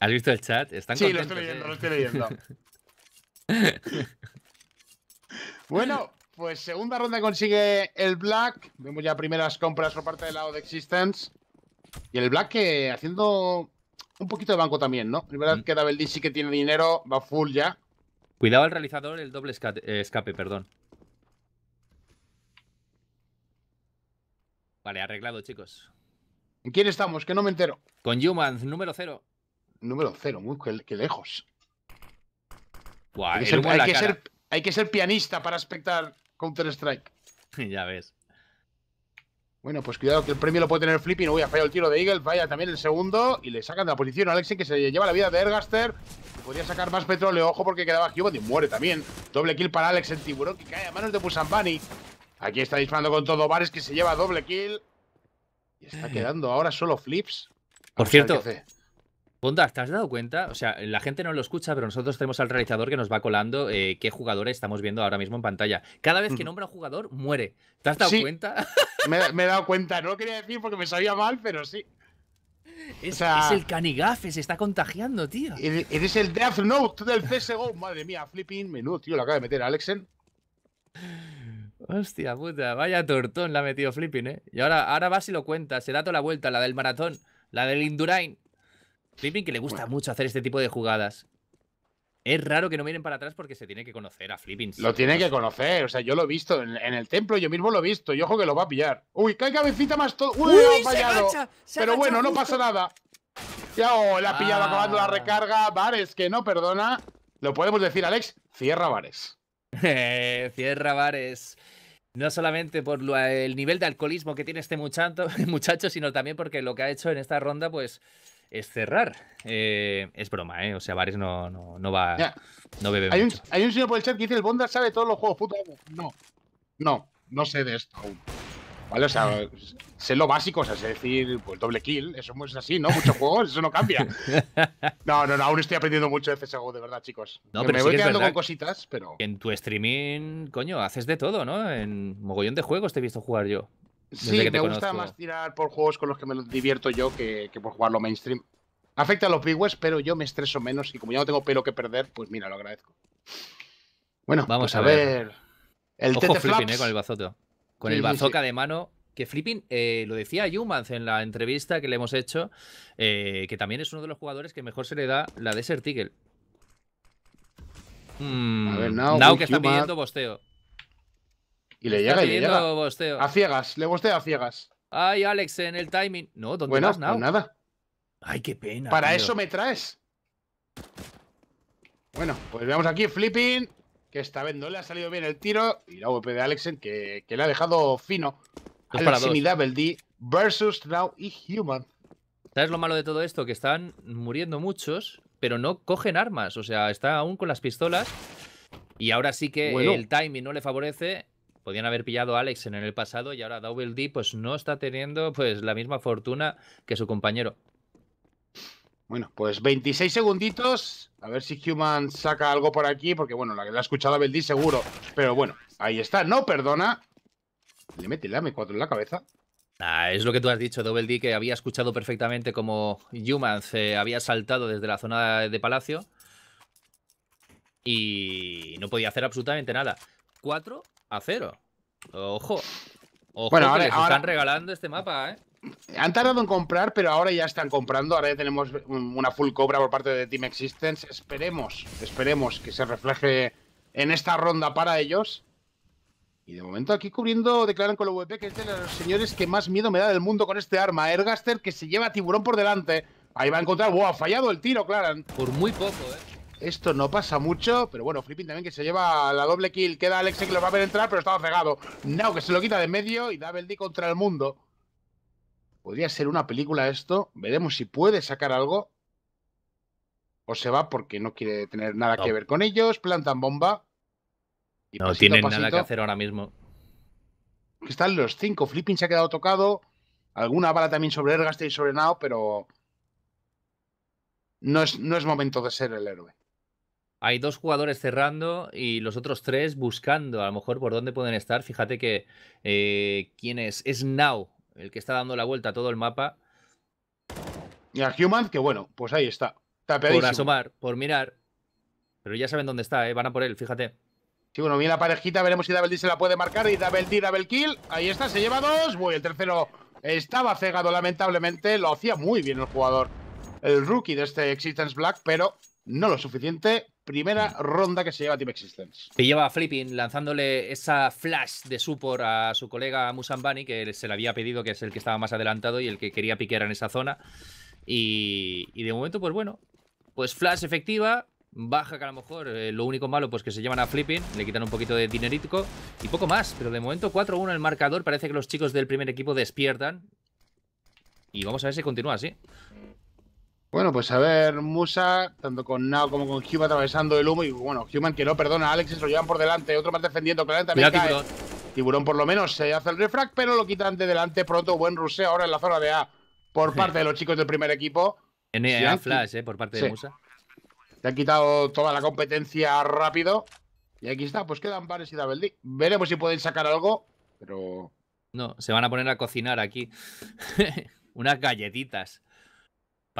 ¿Has visto el chat? sí, ¿eh? lo estoy leyendo, lo estoy leyendo. bueno, pues segunda ronda consigue el Black. Vemos ya primeras compras por parte del lado de Existence. Y el Black que haciendo un poquito de banco también, ¿no? Primera vez mm. que D sí que tiene dinero, va full ya. Cuidado al realizador, el doble escape, perdón. Vale, arreglado, chicos. ¿En quién estamos? Que no me entero. Con Juman, número cero. Número cero, muy que, lejos. hay, que ser, hay, que ser, pianista para espectar Counter-Strike. ya ves. Bueno, pues cuidado que el premio lo puede tener Flippy. No voy a fallar el tiro de Eagle. Falla también el segundo. Y le sacan de la posición a Alexi que se lleva la vida de Ergaster. podría sacar más petróleo. Ojo porque quedaba Cuba y muere también. Doble kill para Alex en tiburón que cae a manos de Busambani. Aquí está disparando con todo Vares que se lleva doble kill. Y está quedando ahora solo Flips. Por cierto, Ponda, ¿te has dado cuenta? O sea, la gente no lo escucha, pero nosotros tenemos al realizador que nos va colando eh, qué jugadores estamos viendo ahora mismo en pantalla. Cada vez que nombra un jugador, muere. ¿Te has dado cuenta? me, me, he dado cuenta, no lo quería decir porque me sabía mal, pero sí. Es, el canigafe, se está contagiando, tío. Eres el Death Note del CSGO. Madre mía, flipping menudo, tío, lo acaba de meter Alexen. Hostia puta, vaya tortón la ha metido Flipping, ¿eh? Y ahora, ahora vas y lo cuentas, se da toda la vuelta, la del maratón, la del Indurain. Flipping que le gusta mucho hacer este tipo de jugadas. Es raro que no miren para atrás porque se tiene que conocer a Flipping. Lo tiene que conocer, o sea, yo lo he visto en, el templo, yo mismo lo he visto, y ojo que lo va a pillar. Uy, cae cabecita más todo. Uy, ha fallado. Pero bueno, no pasa nada. Ya, oh, la ha pillado ah. acabando la recarga. Vares que no perdona. Lo podemos decir, Alex. Cierra Vares. cierra Vares. No solamente por el nivel de alcoholismo que tiene este muchacho, muchacho, sino también porque lo que ha hecho en esta ronda, pues es cerrar. Eh, es broma, ¿eh? O sea, bares no, no, no va. No bebe hay, Un, hay un señor por el chat que dice: el Bondar sabe todos los juegos No, no, no sé de esto aún. ¿Vale? O sea, sé lo básico, o sea, es decir, pues doble kill, eso es así, ¿no? Muchos juegos, eso no cambia. No, no, no, aún estoy aprendiendo mucho de CSGO, de verdad, chicos. No, pero me voy que quedando con cositas, pero. En tu streaming, coño, haces de todo, ¿no? En mogollón de juegos te he visto jugar yo. Sí, me gusta más tirar por juegos con los que me divierto yo que, por jugarlo mainstream. Afecta a los viewers, pero yo me estreso menos y como ya no tengo pelo que perder, pues mira, lo agradezco. Bueno, vamos pues, a, ver. El Ojo flipping, eh, con el bazote Con el bazooka de mano, que Flipping, eh, lo decía Jumans en la entrevista que le hemos hecho, eh, que también es uno de los jugadores que mejor se le da la Desert Eagle a ver, hmm, now, que está pidiendo bosteo. Y le llega y le llega. A ciegas, le bostea a ciegas. Ay, Alex, en el timing. No, ¿dónde bueno, vas, pues nada. Ay, qué pena. Para eso me traes. Bueno, pues veamos aquí Flipping, que está viendo, le ha salido bien el tiro. Y la VP de Alexen, que, que le ha dejado fino. para Alexen Double D versus Now y Human. ¿Sabes lo malo de todo esto? Que están muriendo muchos, pero no cogen armas. O sea, está aún con las pistolas. Y ahora sí que el timing no le favorece podían haber pillado a Alex en el pasado y ahora Double D pues no está teniendo pues la misma fortuna que su compañero. Bueno, pues 26 segunditos. A ver si Human saca algo por aquí, porque bueno, la que la ha escuchado a D seguro. Pero bueno, ahí está. No perdona. Le mete la M4 en la cabeza. Ah, es lo que tú has dicho, Double D, que había escuchado perfectamente como Human se había saltado desde la zona de palacio. Y no podía hacer absolutamente nada. Cuatro a cero. Ojo. Ojo bueno, ahora, están regalando este mapa, ¿eh? Han tardado en comprar, pero ahora ya están comprando. Ahora ya tenemos una full cobra por parte de Team Existence. Esperemos, esperemos que se refleje en esta ronda para ellos. Y de momento aquí cubriendo, declaran con el VP que es de los señores que más miedo me da del mundo con este arma. Ergaster que se lleva a tiburón por delante. Ahí va a encontrar. ¡Wow! Ha fallado el tiro, Claran. Por muy poco, eh. Esto no pasa mucho, pero bueno, Flipping también que se lleva la doble kill. Queda Alexe que lo va a ver entrar, pero estaba cegado. Nao que se lo quita de medio y da Beldi contra el mundo. Podría ser una película esto. Veremos si puede sacar algo. O se va porque no quiere tener nada que ver con ellos. Plantan bomba. no tienen nada que hacer ahora mismo. Están los cinco. Flipping se ha quedado tocado. Alguna bala también sobre Ergaste y sobre Nao, pero no es, no es momento de ser el héroe hay dos jugadores cerrando y los otros tres buscando a lo mejor por dónde pueden estar. Fíjate que eh, quién es, es Now, el que está dando la vuelta a todo el mapa. Y a Human, que bueno, pues ahí está. Tapeadísimo. Por asomar, por mirar. Pero ya saben dónde está, ¿eh? van a por él, fíjate. Sí, bueno, viene la parejita, veremos si Double D se la puede marcar. Y Double D, Double Kill. Ahí está, se lleva dos. Voy el tercero estaba cegado, lamentablemente. Lo hacía muy bien el jugador, el rookie de este Existence Black, pero no lo suficiente primera ronda que se lleva Team Existence. Que lleva a Flipping lanzándole esa flash de support a su colega Musambani, que se le había pedido, que es el que estaba más adelantado y el que quería piquear en esa zona. Y, de momento, pues bueno, pues flash efectiva, baja que a lo mejor eh, lo único malo pues que se llevan a Flipping, le quitan un poquito de dinerito y poco más, pero de momento 4-1 el marcador, parece que los chicos del primer equipo despiertan y vamos a ver si continúa así. Bueno, pues a ver, Musa, tanto con Nao como con Human atravesando el humo. Y bueno, Human que no perdona Alex, se lo llevan por delante. Otro más defendiendo, claramente también Tiburón. por lo menos se hace el refract, pero lo quitan de delante pronto. Buen ruseo ahora en la zona de A por parte de los chicos del primer equipo. En EA Flash, eh, por parte de Musa. Se han quitado toda la competencia rápido. Y aquí está, pues quedan Bares y Dabeldi. Veremos si pueden sacar algo, pero... No, se van a poner a cocinar aquí. Unas galletitas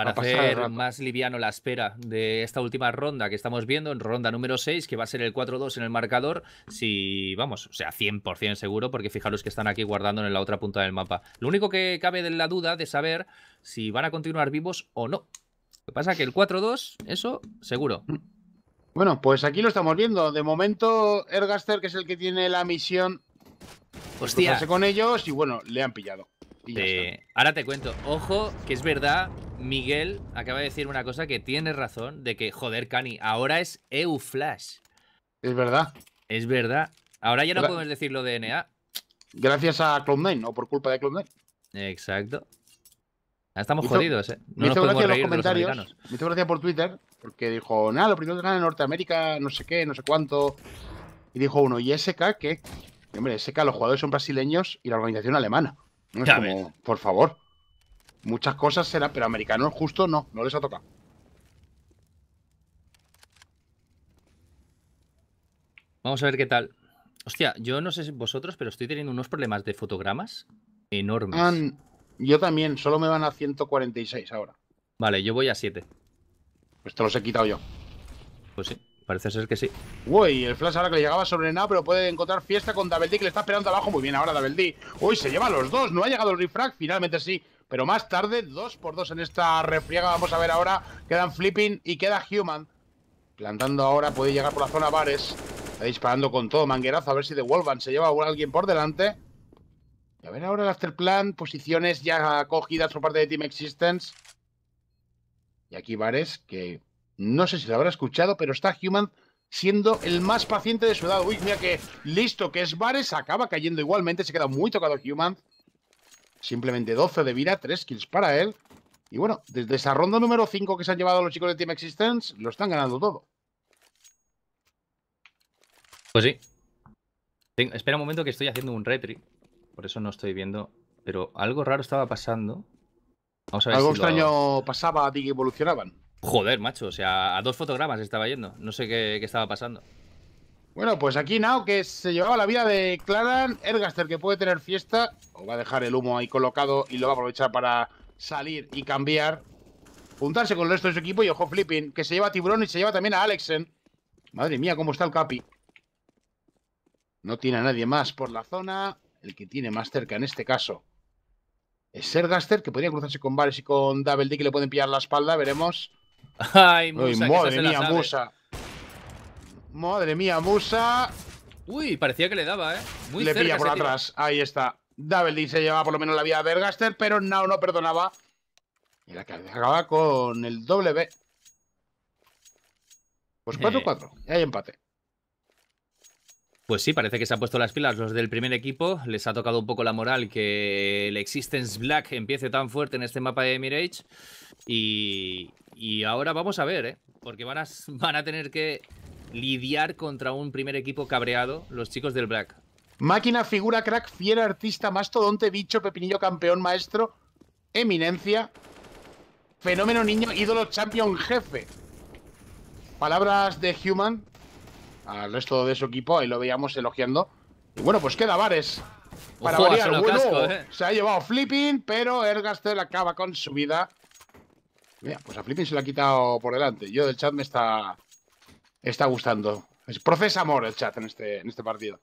para hacer más liviano la espera de esta última ronda que estamos viendo, en ronda número 6, que va a ser el 4-2 en el marcador, si vamos, o sea, 100% seguro, porque fijaros que están aquí guardando en la otra punta del mapa. Lo único que cabe de la duda de saber si van a continuar vivos o no. Lo que pasa es que el 4-2, eso seguro. Bueno, pues aquí lo estamos viendo. De momento, Ergaster, que es el que tiene la misión, Hostia. con ellos y bueno, le han pillado. Ahora te cuento. Ojo, que es verdad, Miguel acaba de decir una cosa que tiene razón, de que, joder, Cani, ahora es EU Flash. Es verdad. Es verdad. Ahora ya no podemos decir lo de NA. Gracias a Cloud9, o por culpa de cloud Exacto. estamos jodidos, ¿eh? No me hizo los comentarios. me gracia por Twitter, porque dijo, nada, lo primero que en Norteamérica, no sé qué, no sé cuánto. Y dijo uno, ¿y SK qué? hombre, SK, los jugadores son brasileños y la organización alemana. No es como, por favor. Muchas cosas serán pero americanos justo no, no les ha tocado. Vamos a ver qué tal. Hostia, yo no sé si vosotros, pero estoy teniendo unos problemas de fotogramas enormes. Ah, yo también, solo me van a 146 ahora. Vale, yo voy a 7. Esto pues te los he quitado yo. Pues sí. Parece ser que sí. Uy, el flash ahora que le llegaba sobre nada, pero puede encontrar fiesta con Dabeldi, que le está esperando abajo. Muy bien ahora Dabeldi. Uy, se lleva los dos. No ha llegado el refrag. Finalmente sí pero más tarde, dos por dos en esta refriega. Vamos a ver ahora. Quedan Flipping y queda Human. Plantando ahora, puede llegar por la zona Vares, Está disparando con todo, manguerazo, a ver si de Wolvan se lleva a alguien por delante. Y a ver ahora el Afterplan, posiciones ya cogidas por parte de Team Existence. Y aquí Vares que no sé si lo habrá escuchado, pero está Human siendo el más paciente de su edad. Uy, mira que listo que es Vares, acaba cayendo igualmente, se queda muy tocado Human. Simplemente 12 de vida, 3 kills para él. Y bueno, desde esa ronda número 5 que se han llevado los chicos de Team Existence, lo están ganando todo. Pues sí. espera un momento que estoy haciendo un retry Por eso no estoy viendo. Pero algo raro estaba pasando. Vamos a ver algo extraño pasaba y evolucionaban. Joder, macho, o sea, a dos fotogramas estaba yendo. No sé qué, estaba pasando. Bueno, pues aquí Nao, que se llevaba la vida de Claran, Ergaster, que puede tener fiesta, o va a dejar el humo ahí colocado y lo va a aprovechar para salir y cambiar. Juntarse con el resto de su equipo y ojo Flipping, que se lleva a Tiburón y se lleva también a Alexen. Madre mía, cómo está el Capi. No tiene a nadie más por la zona. El que tiene más cerca en este caso es Ergaster, que podría cruzarse con Vares y con Double que le pueden pillar la espalda. Veremos. Ay, madre mía, Musa. Madre mía, Musa. Uy, parecía que le daba, ¿eh? Muy le pilla por atrás. Ahí está. D se llevaba por lo menos la vida de Bergaster, pero no, no perdonaba. Y que acaba con el W. Pues 4-4. Eh. y Hay empate. Pues sí, parece que se han puesto las pilas los del primer equipo. Les ha tocado un poco la moral que el Existence Black empiece tan fuerte en este mapa de Mirage. Y, y ahora vamos a ver, ¿eh? Porque van a, van a tener que lidiar contra un primer equipo cabreado, los chicos del Black. Máquina, figura, crack, fiera, artista, mastodonte, bicho, pepinillo, campeón, maestro, eminencia, fenómeno, niño, ídolo, champion, jefe. Palabras de Human al resto de su equipo, ahí lo veíamos elogiando. Y bueno, pues queda Vares. Para ¿eh? se ha llevado flipping, pero Ergaster acaba con su vida Mira, pues a Flipping se la ha quitado por delante. Yo del chat me está, está gustando. Es profes amor el chat en este, en este partido.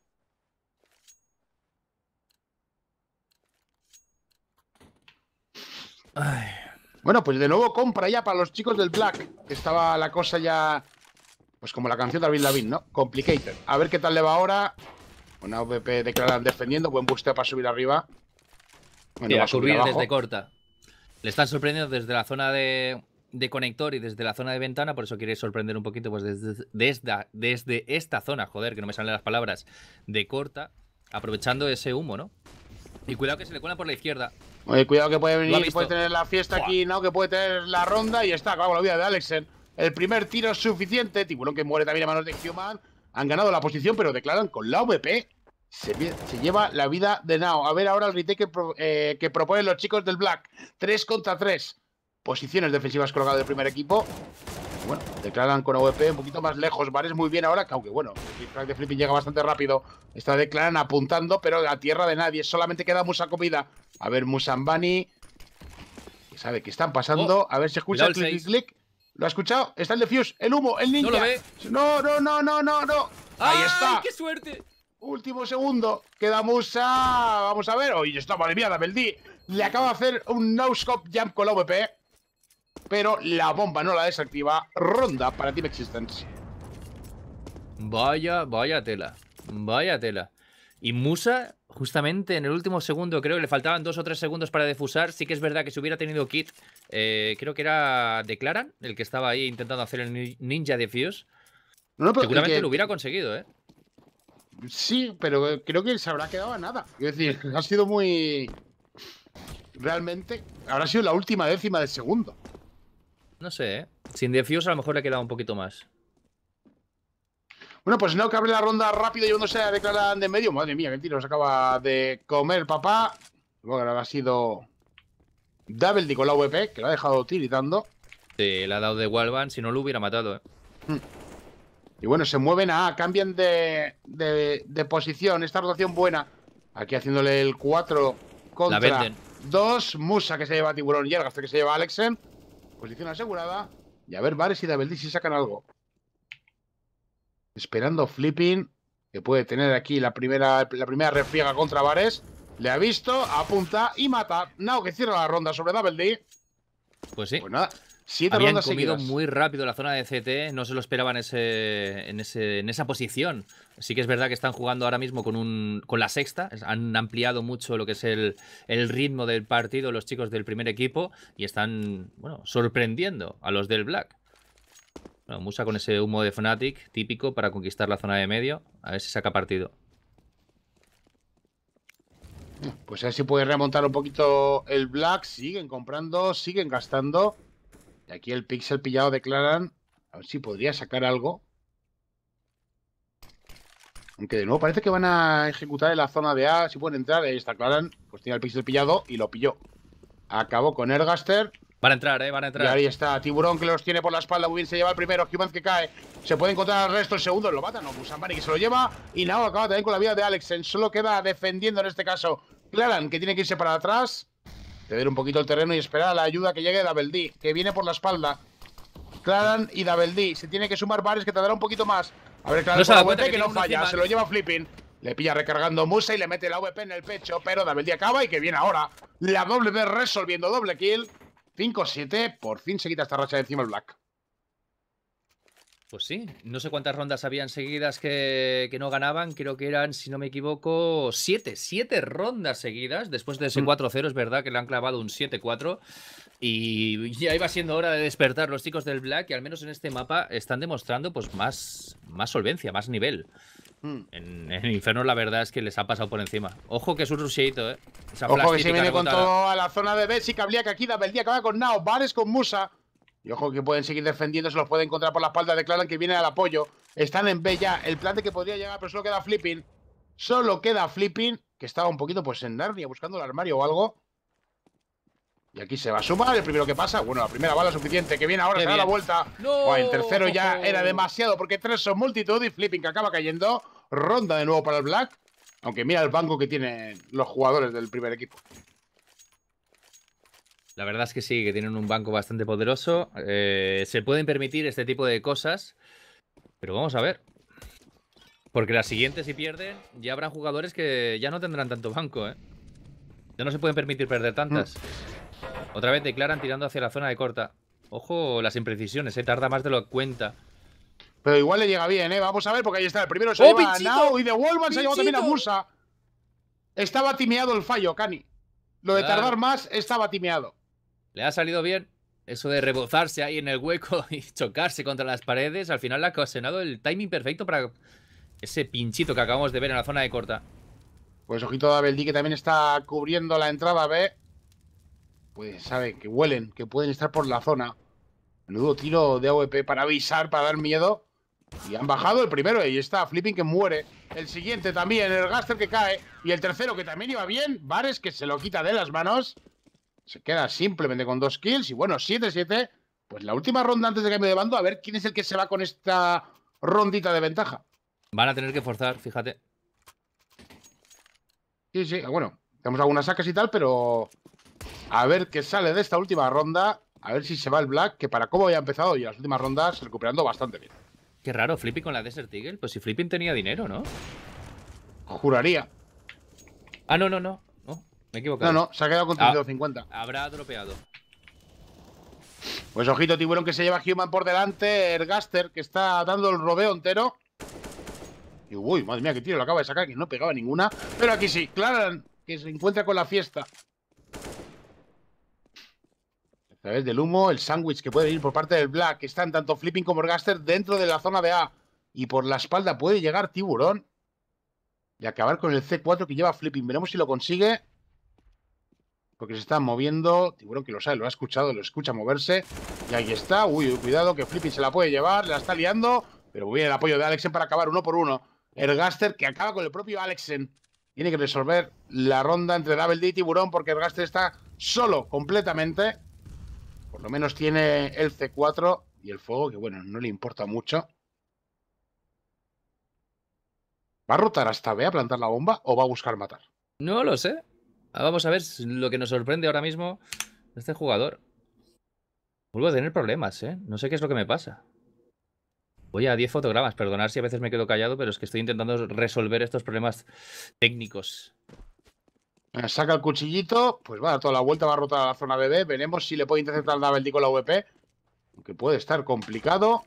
Bueno, pues de nuevo compra ya para los chicos del Black. Estaba la cosa ya... Pues como la canción de David Lavin, ¿no? Complicated. A ver qué tal le va ahora. Una OVP declaran defendiendo. Buen busteo para subir arriba. Bueno, va a subir desde corta. Le están sorprendiendo desde la zona de, conector y desde la zona de ventana, por eso quiere sorprender un poquito pues desde, esta zona, joder, que no me salen las palabras, de corta, aprovechando ese humo, ¿no? Y cuidado que se le cuela por la izquierda. Oye, cuidado que puede venir, puede tener la fiesta aquí, ¿no? Que puede tener la ronda y está, claro, la vida de Alexen. ¿eh? El primer tiro es suficiente, tiburón que muere también a manos de Human. Han ganado la posición, pero declaran con la VP se, lleva la vida de Nao. A ver ahora el retake eh, que, proponen los chicos del Black. Tres contra tres. Posiciones defensivas colocadas del primer equipo. Bueno, declaran con OVP un poquito más lejos. Vares muy bien ahora, aunque bueno, el crack de Flipping llega bastante rápido. Está declaran apuntando, pero a tierra de nadie. Solamente queda Musa comida. A ver, Musambani. ¿Qué sabe que están pasando. Oh, a ver si escucha el clic, ¿Lo ha escuchado? Está el defuse, el humo, el ninja. No, lo ve. no, no, no, no, no. no. Ahí está. ¡Qué suerte! Último segundo. Queda Musa. Vamos a ver. Oye, está madre mía, la Beldi. Le acaba de hacer un no-scope jump con la VP. Pero la bomba no la desactiva. Ronda para Team Existence. Vaya, vaya tela. Vaya tela. Y Musa, justamente en el último segundo, creo que le faltaban dos o tres segundos para defusar. Sí que es verdad que si hubiera tenido kit, eh, creo que era Declaran, el que estaba ahí intentando hacer el ninja defuse. No, Seguramente lo hubiera conseguido, ¿eh? Sí, pero eh, creo que se habrá quedado a nada. Es decir, ha sido muy. Realmente, habrá sido la última décima del segundo. No sé, ¿eh? Sin defuse a lo mejor le ha quedado un poquito más. Bueno, pues no, que abre la ronda rápido y uno se Declaran de medio. Madre mía, que tiro se acaba de comer, papá. Bueno, ahora ha sido Double con la VP, que lo ha dejado utilizando. Sí, le ha dado de Walvan, si no lo hubiera matado, ¿eh? Hmm. Y bueno, se mueven a, cambian de, posición. Esta rotación buena. Aquí haciéndole el 4 contra 2. Musa que se lleva a Tiburón y hasta que se lleva a Alexen. Posición asegurada. Y a ver, Vares y Dabeldi si sacan algo. Esperando Flipping, que puede tener aquí la primera, la primera refriega contra Vares. Le ha visto, apunta y mata. Nao que cierra la ronda sobre Dabeldi. Pues sí. Pues nada, Siete Habían comido muy rápido la zona de CT, no se lo esperaban ese, en, esa posición. Sí que es verdad que están jugando ahora mismo con, un, con la sexta, han ampliado mucho lo que es el, ritmo del partido los chicos del primer equipo y están bueno, sorprendiendo a los del Black. Musa con ese humo de Fnatic típico para conquistar la zona de medio, a ver si saca partido. Pues a ver si puede remontar un poquito el Black, siguen comprando, siguen gastando. Y aquí el pixel pillado declaran. A ver si podría sacar algo. Aunque de nuevo parece que van a ejecutar en la zona de A. Si pueden entrar, ahí está Claran. Pues tiene el pixel pillado y lo pilló. Acabó con Ergaster. Van a entrar, eh, van a entrar. Y ahí está, Tiburón que los tiene por la espalda. Muy bien, se lleva el primero. Human que cae. Se puede encontrar al resto, el segundo lo mata. No, Busambani pues que se lo lleva. Y Nao acaba también con la vida de Alexen. Solo queda defendiendo en este caso Claran, que tiene que irse para atrás. Ceder un poquito el terreno y esperar a la ayuda que llegue de Dabeldí, que viene por la espalda. Claran y Dabeldi. Se tiene que sumar varios que tardará un poquito más. A ver, Claran se que, no falla. Se lo lleva Flipping. Le pilla recargando Musa y le mete la VP en el pecho, pero Dabeldi acaba y que viene ahora. La W resolviendo doble kill. 5-7. Por fin se quita esta racha de encima el Black. Pues sí, no sé cuántas rondas habían seguidas que, no ganaban, creo que eran, si no me equivoco, siete, siete rondas seguidas, después de ese 4-0, mm. es verdad que le han clavado un 7-4, y ya iba siendo hora de despertar los chicos del Black, que al menos en este mapa están demostrando pues más, más solvencia, más nivel. Mm. En, el Inferno la verdad es que les ha pasado por encima. Ojo que es un rusheito, eh. Ojo que se viene con todo a la zona de B, sí que que aquí, que va con Nao, Vares con Musa… Y ojo que pueden seguir defendiendo, se los puede encontrar por la espalda. Declaran que viene al apoyo. Están en B ya. El plan de que podría llegar, pero solo queda Flipping. Solo queda Flipping, que estaba un poquito pues en Narnia buscando el armario o algo. Y aquí se va a sumar el primero que pasa. Bueno, la primera bala suficiente que viene ahora, se da la vuelta. el tercero ya era demasiado porque tres son multitud y Flipping que acaba cayendo. Ronda de nuevo para el Black. Aunque mira el banco que tienen los jugadores del primer equipo. La verdad es que sí, que tienen un banco bastante poderoso. Eh, se pueden permitir este tipo de cosas. Pero vamos a ver. Porque la siguiente, si pierden, ya habrá jugadores que ya no tendrán tanto banco, ¿eh? Ya no se pueden permitir perder tantas. Mm. Otra vez declaran tirando hacia la zona de corta. Ojo las imprecisiones, se ¿eh? Tarda más de lo que cuenta. Pero igual le llega bien, ¿eh? Vamos a ver, porque ahí está. El primero se ¡Oh, lleva y de Wolman se ha llevado también a Musa. Estaba timeado el fallo, Cani. Lo de tardar más estaba timeado. Le ha salido bien eso de rebozarse ahí en el hueco y chocarse contra las paredes. Al final le ha ocasionado el timing perfecto para ese pinchito que acabamos de ver en la zona de corta. Pues ojito de Abeldi, que también está cubriendo la entrada B. Pues sabe que huelen, que pueden estar por la zona. Menudo tiro de AWP para avisar, para dar miedo. Y han bajado el primero y está Flipping que muere. El siguiente también, el Gaster que cae. Y el tercero que también iba bien. Vares que se lo quita de las manos se queda simplemente con dos kills y bueno, 7-7, pues la última ronda antes de cambio de bando, a ver quién es el que se va con esta rondita de ventaja. Van a tener que forzar, fíjate. Sí, sí, bueno, tenemos algunas sacas y tal, pero a ver qué sale de esta última ronda, a ver si se va el Black, que para cómo había empezado y las últimas rondas recuperando bastante bien. Qué raro, Flipping con la Desert Eagle. Pues si Flipping tenía dinero, ¿no? Juraría. Ah, no, no, no. Me No, no, se ha quedado con 50 ah. habrá dropeado Pues ojito, tiburón que se lleva Human por delante. Ergaster que está dando el robeo entero. Y uy, madre mía, qué tiro lo acaba de sacar, que no pegaba ninguna. Pero aquí sí, Claran, que se encuentra con la fiesta. A través del humo, el sándwich que puede ir por parte del Black, que están tanto Flipping como Ergaster dentro de la zona de A. Y por la espalda puede llegar Tiburón y acabar con el C4 que lleva Flipping. Veremos si lo consigue. Porque se está moviendo. Tiburón que lo sabe, lo ha escuchado, lo escucha moverse. Y ahí está. Uy, cuidado que Flippy se la puede llevar, la está liando. Pero muy bien el apoyo de Alexen para acabar uno por uno. El Gaster que acaba con el propio Alexen. Tiene que resolver la ronda entre Double D y Tiburón porque el Gaster está solo completamente. Por lo menos tiene el C4 y el fuego, que bueno, no le importa mucho. ¿Va a rotar hasta B a plantar la bomba o va a buscar matar? No lo sé. Ah, vamos a ver lo que nos sorprende ahora mismo este jugador. Vuelvo a tener problemas, ¿eh? No sé qué es lo que me pasa. Voy a 10 fotogramas. Perdonar si a veces me quedo callado, pero es que estoy intentando resolver estos problemas técnicos. Saca el cuchillito, pues va a toda la vuelta, va a rotar a la zona de B. Veremos si le puede interceptar el D con la VP. Aunque puede estar complicado.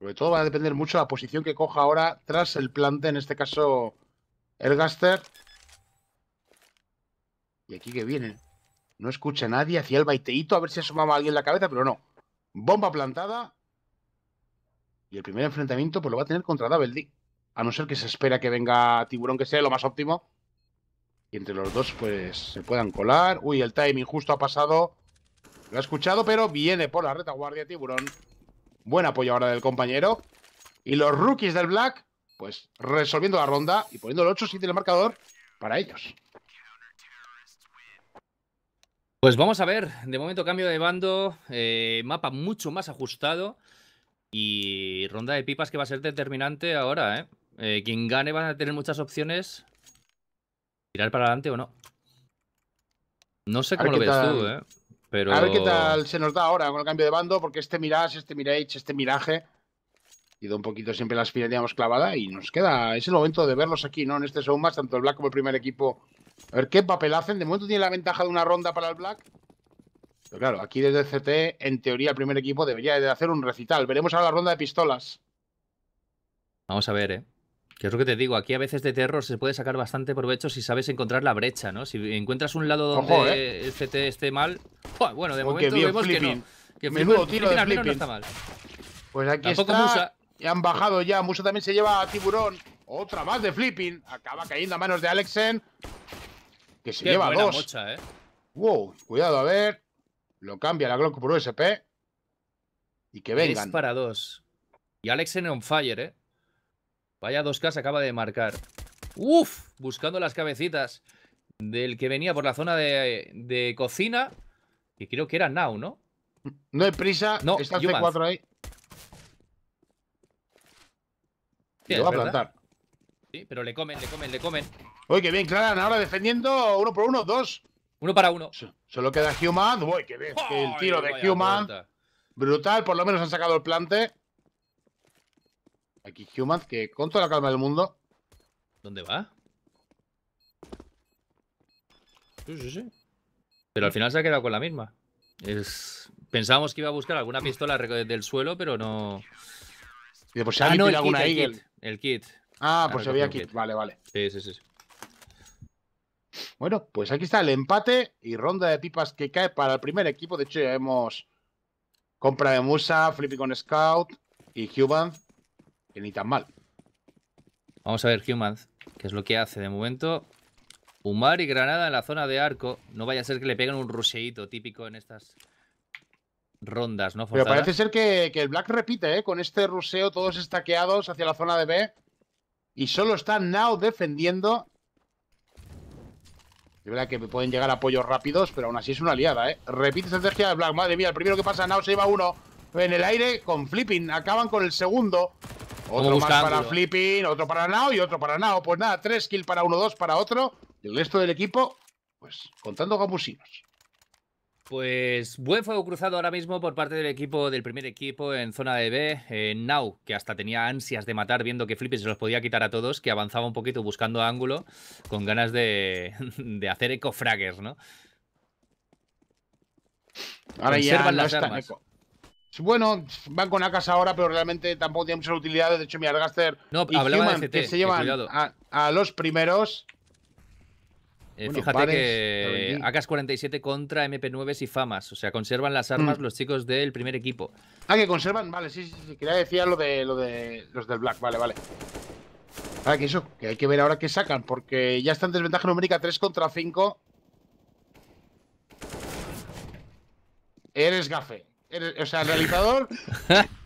Sobre todo va a depender mucho de la posición que coja ahora tras el plante, en este caso el Gaster. Y aquí que viene, No escucha nadie. Hacia el baiteíto a ver si asomaba a alguien la cabeza, pero no. Bomba plantada. Y el primer enfrentamiento pues lo va a tener contra Dabeldi. A no ser que se espera que venga Tiburón, que sea lo más óptimo. Y entre los dos pues se puedan colar. Uy, el timing justo ha pasado. Lo ha escuchado, pero viene por la retaguardia Tiburón. Buen apoyo ahora del compañero. Y los rookies del Black, pues resolviendo la ronda y poniendo el 8-7 en el marcador para ellos. Pues vamos a ver, de momento cambio de bando, eh, mapa mucho más ajustado y ronda de pipas que va a ser determinante ahora, ¿eh? eh quien gane va a tener muchas opciones, tirar para adelante o no. No sé cómo lo ves tú, ¿eh? Pero... A ver qué tal se nos da ahora con el cambio de bando, porque este Mirage, este Mirage, este Miraje, y da un poquito siempre la espina, clavada y nos queda, es el momento de verlos aquí, ¿no? En este show más, tanto el Black como el primer equipo a ver qué papel hacen. De momento tiene la ventaja de una ronda para el Black. Pero claro, aquí desde el CT, en teoría, el primer equipo debería de hacer un recital. Veremos ahora la ronda de pistolas. Vamos a ver, ¿eh? Que es lo que te digo, aquí a veces de terror se puede sacar bastante provecho si sabes encontrar la brecha, ¿no? Si encuentras un lado donde ¿eh? el CT esté mal... Bueno, de momento vemos que no. Que Menudo tiro de flipping. no está mal. Pues aquí está... Musa. Y han bajado ya. Musa también se lleva a Tiburón. Otra más de flipping. Acaba cayendo a manos de Alexen. Que se lleva dos. ¿eh? Wow, cuidado, a ver. Lo cambia la Glock por USP. Y que vengan. Es para dos. Y Alex en on fire, ¿eh? Vaya 2K se acaba de marcar. Uf, buscando las cabecitas del que venía por la zona de, cocina. Que creo que era Now, ¿no? No hay prisa. No, está el C4 ahí. lo va a plantar. Sí, pero le comen, le comen, le comen. Uy, qué bien, Claran, ahora defendiendo uno por uno, dos. Uno para uno. Solo queda Human. Uy, qué bien. el tiro de Human. Brutal, por lo menos han sacado el plante. Aquí Human, que con toda la calma del mundo. ¿Dónde va? Sí, sí, sí. Pero al final se ha quedado con la misma. Pensábamos que iba a buscar alguna pistola del suelo, pero no. Y pues se ah, no, el, kit, el, kit, el ah, ah, pues había kit. Vale, vale. Sí, sí, sí. Bueno, pues aquí está el empate y ronda de pipas que cae para el primer equipo. De hecho, ya vemos compra de Musa, Flippy con Scout y Human, que ni tan mal. Vamos a ver Human, qué es lo que hace de momento. Umar y Granada en la zona de arco. No vaya a ser que le peguen un ruseíto típico en estas rondas, ¿no? parece ser que, el Black repite, ¿eh? Con este ruseo todos estaqueados hacia la zona de B. Y solo está Now defendiendo de verdad que me pueden llegar apoyos rápidos, pero aún así es una aliada, ¿eh? Repite estrategia de Black. Madre mía, el primero que pasa, Nao se lleva uno en el aire con Flipping. Acaban con el segundo. Otro más para Flipping, otro para Nao y otro para Nao. Pues nada, tres kills para uno, dos para otro. Y el resto del equipo, pues contando gamusinos. Pues buen fuego cruzado ahora mismo por parte del equipo, del primer equipo en zona de B, Nau, Now, que hasta tenía ansias de matar viendo que Flippy se los podía quitar a todos, que avanzaba un poquito buscando ángulo, con ganas de, de hacer ecofraggers, ¿no? Ahora ya no Bueno, van con Akas ahora, pero realmente tampoco tienen muchas utilidades. De hecho, mi Argaster no, y Human, de que se llevan a los primeros. Eh, fíjate que AK-47 contra MP9 s y FAMAS. O sea, conservan las armas mm. los chicos del primer equipo. Ah, que conservan. Vale, sí, sí, sí. Quería decir lo de, lo de los del Black. Vale, vale. Ah, que eso, que hay que ver ahora qué sacan, porque ya están en desventaja numérica 3 contra 5. Eres gafe. o sea, realizador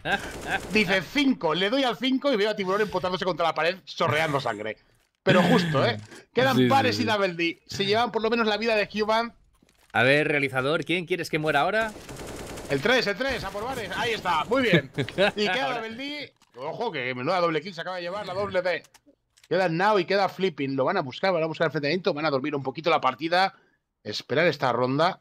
dice 5, le doy al 5 y veo a Tiburón empotándose contra la pared, sorreando sangre. Pero justo, ¿eh? Quedan pares y D. Se llevan por lo menos la vida de Cuban. A ver, realizador, ¿quién quieres que muera ahora? El 3, el 3, a por bares. Ahí está, muy bien. Y queda D. Ojo, que menuda doble kill se acaba de llevar la doble D. Queda Now y queda Flipping. Lo van a buscar, van a buscar el enfrentamiento, van a dormir un poquito la partida. Esperar esta ronda.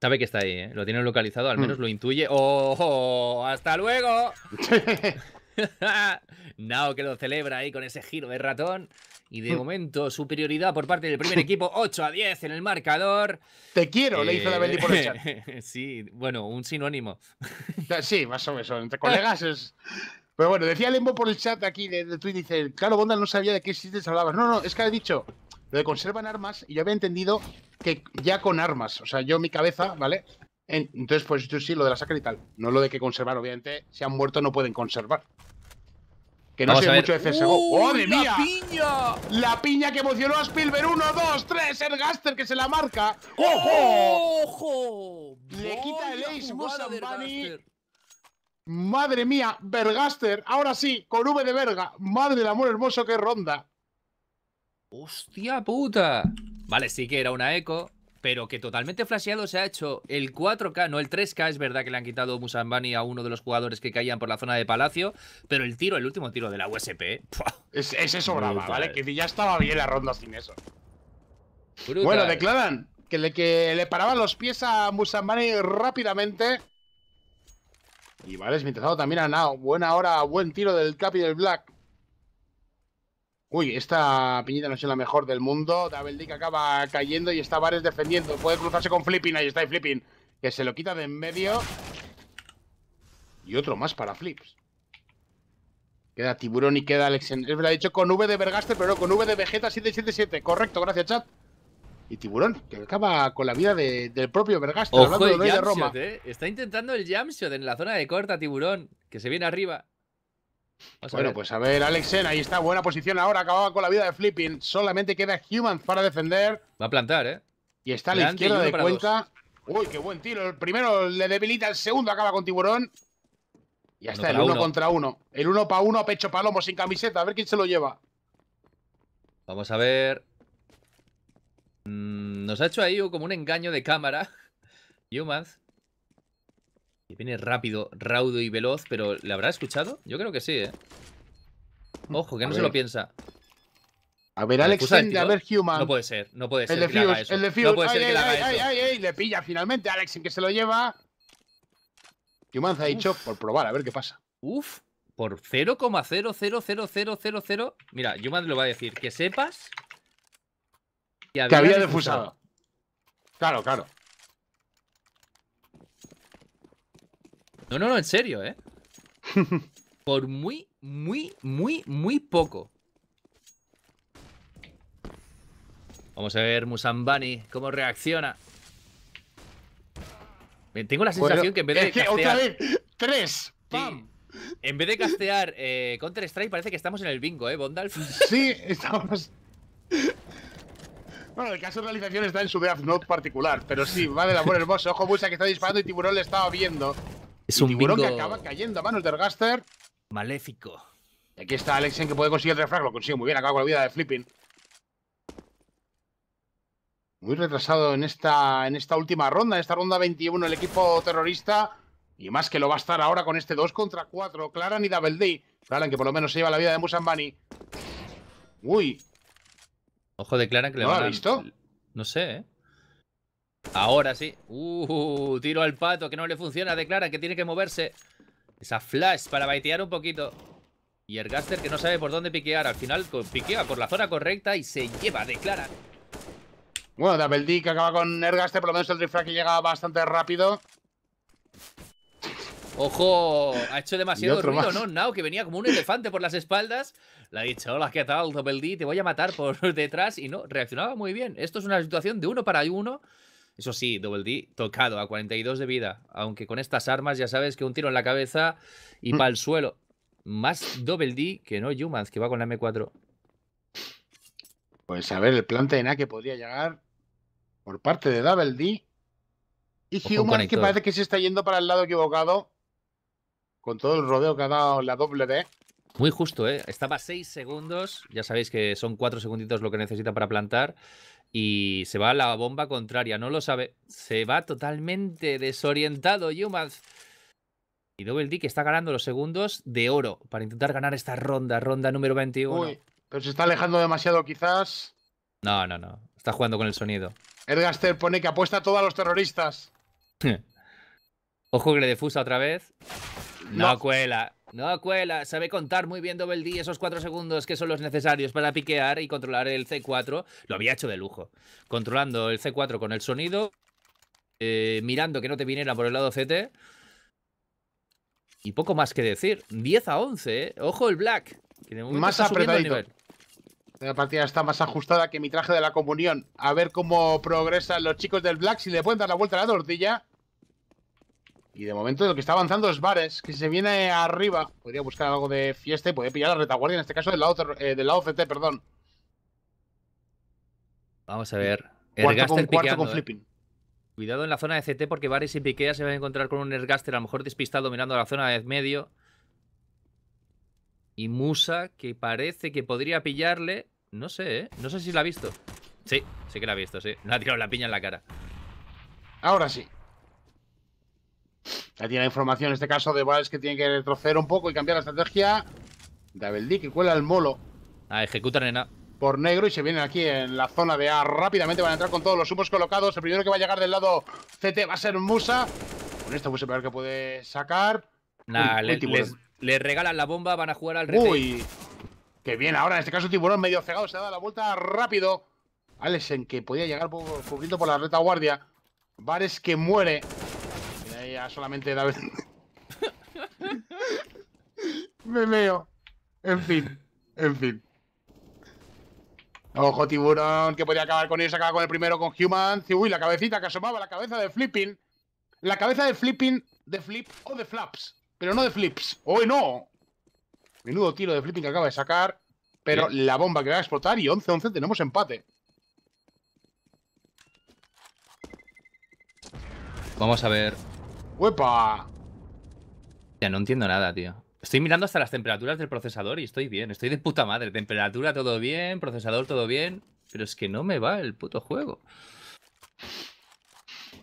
Sabe que está ahí, ¿eh? Lo tiene localizado, al menos mm. lo intuye. ¡Oh! ¡Hasta luego! Nao que lo celebra ahí con ese giro de ratón. Y de mm. momento, superioridad por parte del primer equipo, 8 a 10 en el marcador. Te quiero, le hizo la Belly por el chat. Eh, sí, bueno, un sinónimo. sí, más o menos, entre colegas es... Pero bueno, decía Lembo por el chat aquí de, Twitter, dice, claro, Bondal no sabía de qué te hablabas. No, no, es que ha dicho lo de conservan armas y yo había entendido que ya con armas, o sea, yo mi cabeza, ¿vale? entonces, pues yo sí, lo de la sacra y tal. No lo de que conservar, obviamente, si han muerto no pueden conservar. Que no sé mucho de CSGO. ¡Madre la piña! La piña que emocionó a Spielberg. Uno, dos, tres, El Gaster que se la marca. ¡Ojo! ¡Ojo! Le quita el ace Madre mía, Bergaster. Ahora sí, con V de verga. Madre del amor hermoso que ronda. ¡Hostia puta! Vale, sí que era una eco pero que totalmente flasheado se ha hecho el 4K, no el 3K, es verdad que le han quitado Musambani a uno de los jugadores que caían por la zona de Palacio, pero el tiro, el último tiro de la USP, es, eso brava, ¿vale? Que ya estaba bien la ronda sin eso. Bueno, declaran que le, que le paraban los pies a Musambani rápidamente. Y vale, mientras tanto también a Nao. buena hora, buen tiro del Capi del Black. Uy, esta piñita no es la mejor del mundo. Double Dick acaba cayendo y está Bares defendiendo. Puede cruzarse con Flipping. Ahí está Flipping. Que se lo quita de en medio. Y otro más para Flips. Queda Tiburón y queda Alex… Es verdad, ha dicho con V de Vergaster, pero no, con V de Vegeta 777. Correcto, gracias, chat. Y Tiburón, que acaba con la vida del propio Vergaster. hablando de, Roma. Eh. Está intentando el jamshot en la zona de corta, Tiburón, que se viene arriba bueno, pues a ver, Alexen, ahí está, buena posición ahora, acababa con la vida de Flipping. Solamente queda Humans para defender. Va a plantar, ¿eh? Y está a la izquierda de cuenta Uy, qué buen tiro. El primero le debilita, el segundo acaba con Tiburón. Y ya está, el uno, contra uno. El uno para uno a pecho palomo sin camiseta. A ver quién se lo lleva. Vamos a ver. Mm, nos ha hecho ahí como un engaño de cámara. Humans viene rápido, raudo y veloz, pero ¿le habrá escuchado? Yo creo que sí, ¿eh? Ojo, que no se lo piensa. A ver, Alex, a ver, Human. No puede ser, no puede ser. El de el de ay, le pilla finalmente Alex en que se lo lleva. Human ha dicho por probar, a ver qué pasa. Uf, por 0,000000 Mira, Human lo va a decir. Que sepas que había, defusado. Claro, claro. No, no, no, en serio, ¿eh? Por muy, muy, muy, muy poco. Vamos a ver Musambani, cómo reacciona. Tengo la sensación que en vez de. castear, otra vez, ¡Tres! ¡Pam! en vez de castear eh, Counter-Strike, parece que estamos en el bingo, ¿eh, Bondalf? Sí, estamos. Bueno, el caso de realización está en su Death Note particular, pero sí, vale la buena hermoso. Ojo, Busa que está disparando y Tiburón le estaba viendo. Es un que acaba cayendo a manos de gaster. Maléfico. aquí está Alexen que puede conseguir el refrag, lo consigue muy bien, acaba con la vida de Flipping. Muy retrasado en esta, en esta última ronda, en esta ronda 21, el equipo terrorista. Y más que lo va a estar ahora con este 2 contra 4. Claran y Double D. Claran que por lo menos se lleva la vida de Musambani. Uy. Ojo de Claran que le va a... visto? No sé, ¿eh? Ahora sí. Uh, tiro al pato, que no le funciona. Declara que tiene que moverse. Esa flash para baitear un poquito. Y Ergaster que no sabe por dónde piquear. Al final piquea por la zona correcta y se lleva, declara. Bueno, Double D que acaba con Ergaster, por lo menos el rifle que llega bastante rápido. Ojo, ha hecho demasiado ruido, ¿no? Nao, que venía como un elefante por las espaldas. Le ha dicho, hola, ¿qué tal, Double D? Te voy a matar por detrás. Y no, reaccionaba muy bien. Esto es una situación de uno para uno. Eso sí, Double D tocado a 42 de vida. Aunque con estas armas ya sabes que un tiro en la cabeza y mm. para el suelo. Más Double D que no Humans, que va con la M4. Pues a ver, el plan Ena que podría llegar por parte de Double D. Y Humans que parece que se está yendo para el lado equivocado. Con todo el rodeo que ha dado la D Muy justo, ¿eh? Estaba 6 segundos. Ya sabéis que son 4 segunditos lo que necesita para plantar y se va a la bomba contraria, no lo sabe. Se va totalmente desorientado Yumaz. Y Double D que está ganando los segundos de oro para intentar ganar esta ronda, ronda número 21. Uy, pero se está alejando demasiado quizás. No, no, no. Está jugando con el sonido. gaster pone que apuesta a todos los terroristas. Ojo que le defusa otra vez. No, no no cuela, sabe contar muy bien Double D esos cuatro segundos que son los necesarios para piquear y controlar el C4. Lo había hecho de lujo. Controlando el C4 con el sonido, eh, mirando que no te viniera por el lado CT. Y poco más que decir. 10 a 11, ¿eh? Ojo el Black. Que más apretadito. La partida está más ajustada que mi traje de la comunión. A ver cómo progresan los chicos del Black. Si le pueden dar la vuelta a la tortilla. Y de momento lo que está avanzando es Vares que se viene arriba, podría buscar algo de fiesta y pillar la retaguardia, en este caso del lado, eh, del CT, perdón. Vamos a ver. Cuarto con, eh. Cuidado en la zona de CT porque Vares y Piquea se van a encontrar con un Ergaster a lo mejor despistado mirando a la zona de medio. Y Musa, que parece que podría pillarle. No sé, ¿eh? No sé si la ha visto. Sí, sí que la ha visto, sí. No ha tirado la piña en la cara. Ahora sí. Ya tiene la información, en este caso, de Vares que tiene que retroceder un poco y cambiar la estrategia. de que cuela el molo. a ah, ejecutar nena. Por negro y se vienen aquí en la zona de A. Rápidamente van a entrar con todos los humos colocados. El primero que va a llegar del lado CT va a ser Musa. Con esto Musa pues, a ver que puede sacar. le, regalan la bomba, van a jugar al rey Uy, que bien ahora. En este caso Tiburón medio cegado, se da la vuelta rápido. en que podía llegar un poquito por la retaguardia. Vares que muere. Solamente la vez Me veo. En fin, en fin. Ojo, tiburón, que podía acabar con ellos acaba con el primero con Human. Uy, la cabecita que asomaba, la cabeza de Flipping. La cabeza de Flipping, de Flip o de Flaps, pero no de Flips. ¡Uy, no! Menudo tiro de Flipping que acaba de sacar, pero la bomba que va a explotar y 11-11 tenemos empate. Vamos a ver ¡Huepa! Ya no entiendo nada, tío. Estoy mirando hasta las temperaturas del procesador y estoy bien. Estoy de puta madre. Temperatura todo bien, procesador todo bien. Pero es que no me va el puto juego.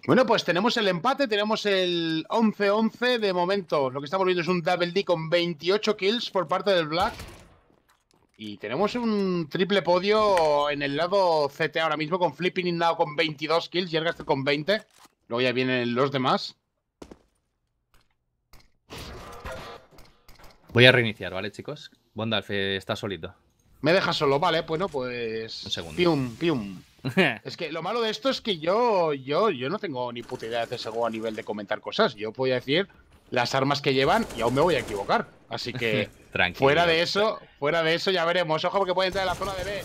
Bueno, pues tenemos el empate, tenemos el 11-11 de momento. Lo que estamos viendo es un Double D con 28 kills por parte del Black. Y tenemos un triple podio en el lado CT ahora mismo con Flipping Now con 22 kills y Ergaster con 20. Luego ya vienen los demás. Voy a reiniciar, ¿vale, chicos? Bondalf eh, está solito. Me deja solo, vale, bueno, pues. Un segundo. Pium, pium. es que lo malo de esto es que yo, yo, yo no tengo ni puta idea de ese juego a nivel de comentar cosas. Yo voy a decir las armas que llevan y aún me voy a equivocar. Así que fuera de eso, fuera de eso ya veremos. Ojo porque puede entrar en la zona de B.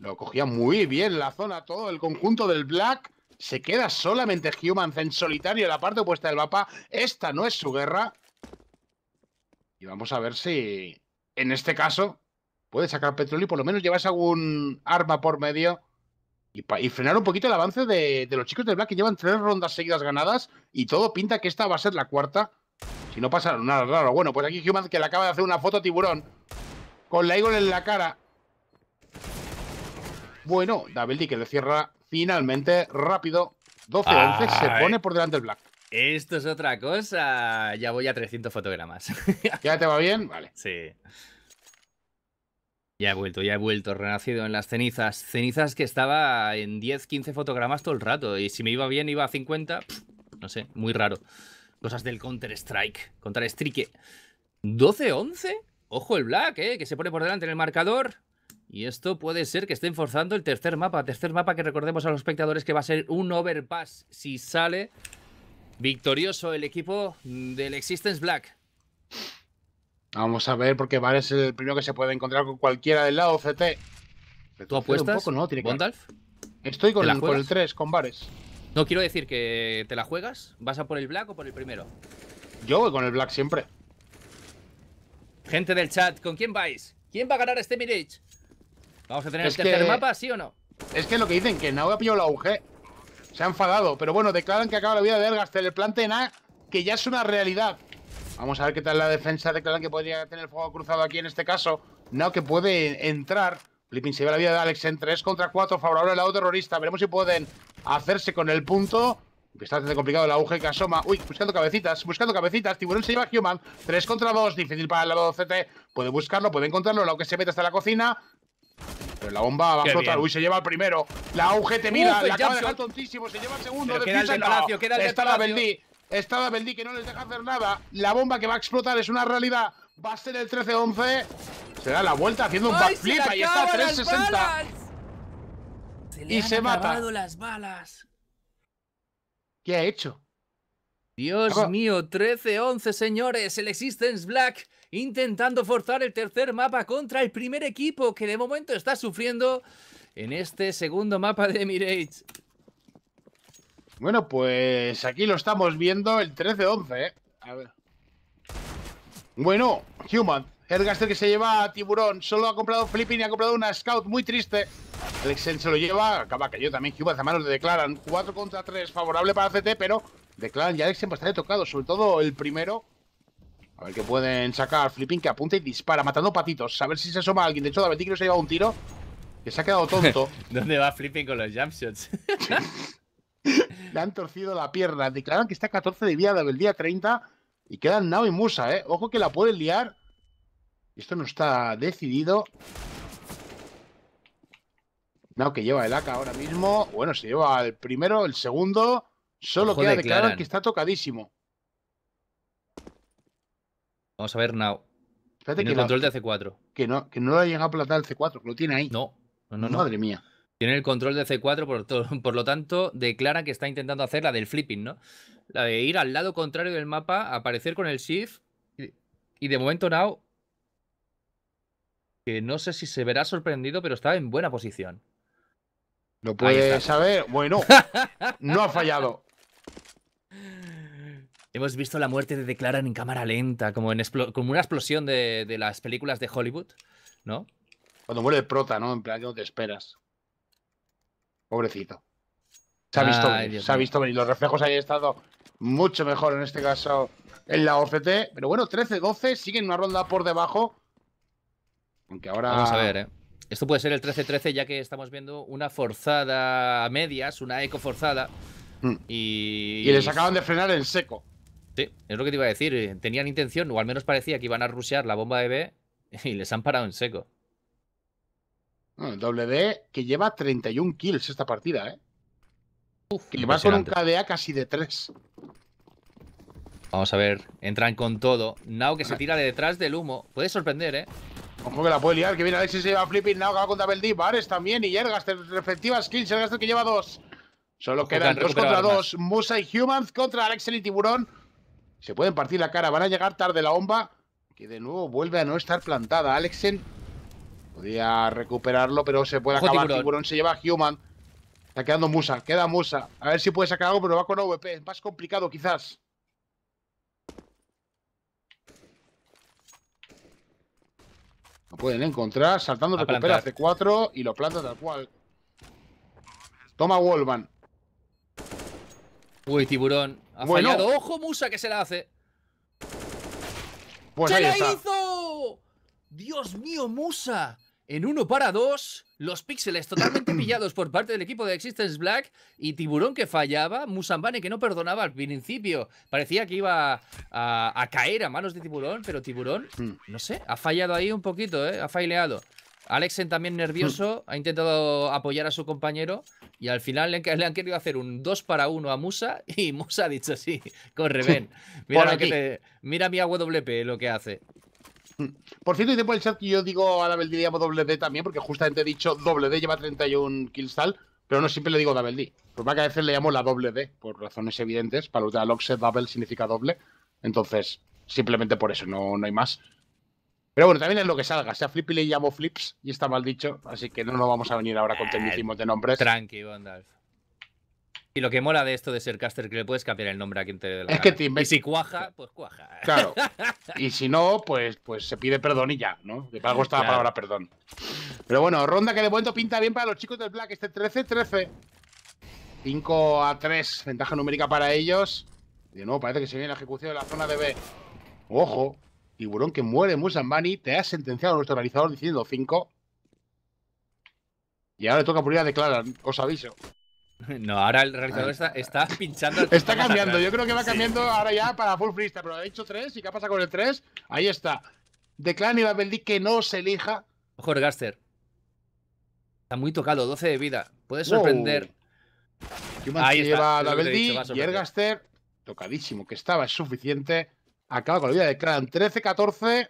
Lo cogía muy bien la zona, todo el conjunto del Black. Se queda solamente Human en solitario en la parte opuesta del mapa. Esta no es su guerra. Y vamos a ver si, en este caso, puede sacar petróleo y por lo menos llevas algún arma por medio y, frenar un poquito el avance de, los chicos del Black que llevan tres rondas seguidas ganadas y todo pinta que esta va a ser la cuarta. Si no pasa nada raro. Bueno, pues aquí Human que le acaba de hacer una foto Tiburón con la Eagle en la cara. Bueno, y que le cierra finalmente rápido. 12-11 se pone por delante el Black. Esto es otra cosa. Ya voy a 300 fotogramas. ¿Ya te va bien? Vale. Sí. Ya he vuelto, ya he vuelto, renacido en las cenizas. Cenizas que estaba en 10, 15 fotogramas todo el rato. Y si me iba bien, iba a 50. no sé, muy raro. Cosas del Counter-Strike. Counter-Strike. 12-11. Ojo el Black, ¿eh? que se pone por delante en el marcador. Y esto puede ser que esté forzando el tercer mapa. Tercer mapa que recordemos a los espectadores que va a ser un overpass si sale. Victorioso el equipo del Existence Black. Vamos a ver, porque Vares es el primero que se puede encontrar con cualquiera del lado CT. ¿Tú, apuestas? Bondalf? Estoy con, el 3, con Bares. No, quiero decir que te la juegas. ¿Vas a por el Black o por el primero? Yo voy con el Black siempre. Gente del chat, ¿con quién vais? ¿Quién va a ganar este Mirage? ¿Vamos a tener hacer el mapa, sí o no? Es que lo que dicen, que Nau ha pillado la UG se ha enfadado, pero bueno, declaran que acaba la vida de Elgaster, El plan que ya es una realidad. Vamos a ver qué tal la defensa. Declaran que podría tener el fuego cruzado aquí en este caso. No, que puede entrar. Flipping se lleva la vida de Alex en 3 contra 4, favorable al lado terrorista. Veremos si pueden hacerse con el punto. Que está bastante complicado el auge que asoma. Uy, buscando cabecitas, buscando cabecitas. Tiburón se lleva a Human. 3 contra 2, difícil para el lado CT. Puede buscarlo, puede encontrarlo. Lo que se mete hasta la cocina. Pues la bomba va a explotar. Uy, se lleva el primero. La auge te mira. la acaba de dejar tontísimo. Se lleva el segundo. queda el Palacio. Está la Beldi. Está la Beldi que no les deja hacer nada. La bomba que va a explotar es una realidad. Va a ser el 13-11. Se da la vuelta haciendo un backflip. y está, 360. Se y han se mata. las balas. ¿Qué ha hecho? Dios mío, 13-11, señores. El Existence Black intentando forzar el tercer mapa contra el primer equipo que de momento está sufriendo en este segundo mapa de Mirage. Bueno, pues aquí lo estamos viendo el 13-11, ¿eh? Bueno, Human, Hergaster que se lleva a Tiburón, solo ha comprado Flipping y ha comprado una Scout muy triste. Alexen se lo lleva, acaba cayó también Human, a manos de declaran 4 contra 3, favorable para CT, pero declaran y Alexen bastante tocado, sobre todo el primero a ver pueden sacar. Flipping que apunta y dispara, matando patitos. A ver si se asoma alguien. De hecho, David creo que se ha llevado un tiro. Que se ha quedado tonto. ¿Dónde va Flipping con los jump shots? Le han torcido la pierna. Declaran que está 14 de vida del día 30. Y quedan Nao y Musa, ¿eh? Ojo que la pueden liar. Esto no está decidido. Nao que lleva el AK ahora mismo. Bueno, se lleva el primero, el segundo. Solo queda declaran que está tocadísimo. Vamos a ver Now. tiene el control de C4. Que no, que no le ha llegado a platar el C4, que lo tiene ahí. No, no, no. Madre mía. Tiene el control de C4, por, por lo tanto, declara que está intentando hacer la del flipping, ¿no? La de ir al lado contrario del mapa, aparecer con el shift y de momento Now, que no sé si se verá sorprendido, pero está en buena posición. Lo puede saber. Bueno, no ha fallado. Hemos visto la muerte de Declaran en cámara lenta, como, en como una explosión de, las películas de Hollywood, ¿no? Cuando muere el prota, ¿no? En plan te esperas. Pobrecito. Se ha visto, bien se ha visto venir. Los reflejos han estado mucho mejor en este caso en la OCT. Pero bueno, 13-12, siguen una ronda por debajo. Aunque ahora. Vamos a ver, ¿eh? Esto puede ser el 13-13, ya que estamos viendo una forzada a medias, una eco forzada. Mm. Y... y les acaban de frenar en seco. Sí, es lo que te iba a decir. Eh, tenían intención, o al menos parecía que iban a rushear la bomba de B y les han parado en seco. el WD que lleva 31 kills esta partida, ¿eh? que va con un KDA casi de 3. Vamos a ver, entran con todo. Nao que se tira de detrás del humo. Puede sorprender, ¿eh? Ojo que la puede liar, que viene Alexis se lleva flipping, Nao que va con Double D, Bares también y Yergas, respectivas kills, Yergas que lleva dos. Solo quedan 2 dos contra dos, Musa y Humans contra Alexis y Tiburón. Se pueden partir la cara. Van a llegar tarde la bomba. Que de nuevo vuelve a no estar plantada. Alexen Podría recuperarlo, pero se puede acabar. Tiburón. se lleva a Human. Está quedando Musa. Queda Musa. A ver si puede sacar algo, pero va con AVP. más complicado, quizás. Lo pueden encontrar. Saltando, recupera C4 y lo planta tal cual. Toma Wolman. Uy, tiburón. Ha fallado. Ojo, Musa, que se la hace. Pues ¡Se la hizo! ¡Dios mío, Musa! En uno para dos, los píxeles totalmente pillados por parte del equipo de Existence Black y Tiburón que fallaba, Musambane que no perdonaba al principio. Parecía que iba a, caer a manos de Tiburón, pero Tiburón, mm. no sé, ha fallado ahí un poquito, ¿eh? ha faileado. Alexen también nervioso, ha intentado apoyar a su compañero y al final le han, querido hacer un 2 para 1 a Musa y Musa ha dicho sí, con ven Mira, aquí mira mi AWP lo que hace. Por cierto, y por el chat que yo digo a la Le llamo doble D también, porque justamente he dicho doble D lleva 31 kills tal, pero no siempre le digo Double Beldi. Pues más que a veces le llamo la doble D, por razones evidentes. Para los de Aloxet, double significa doble. Entonces, simplemente por eso, no, no hay más. Pero bueno, también es lo que salga. Sea sea, Flippy le llamo Flips y está mal dicho, así que no nos vamos a venir ahora con tecnicismos de nombres. Tranqui, Gandalf. Y lo que mola de esto de ser caster que le puedes cambiar el nombre a quien te dé la Es que Y si cuaja, pues cuaja. Claro. Y si no, pues, pues se pide perdón y ya, ¿no? De pago está la palabra perdón. Pero bueno, ronda que de momento pinta bien para los chicos del Black. Este 13-13. 5 a 3, ventaja numérica para ellos. De nuevo, parece que se viene la ejecución de la zona de B. Ojo, Tiburón que muere Musambani, te ha sentenciado nuestro realizador diciendo 5. Y ahora le toca poner a declarar, os aviso. No, ahora el realizador está, está, pinchando. Está cambiando, yo creo que va cambiando ahora ya para full freestyle, pero ha dicho 3 y qué pasa con el 3. Ahí está. Declan y que no se elija. Ojo, Gaster. Está muy tocado, 12 de vida. Puede sorprender. Ahí está, lleva y el Gaster, tocadísimo que estaba, es suficiente acaba con la vida de Clan 13-14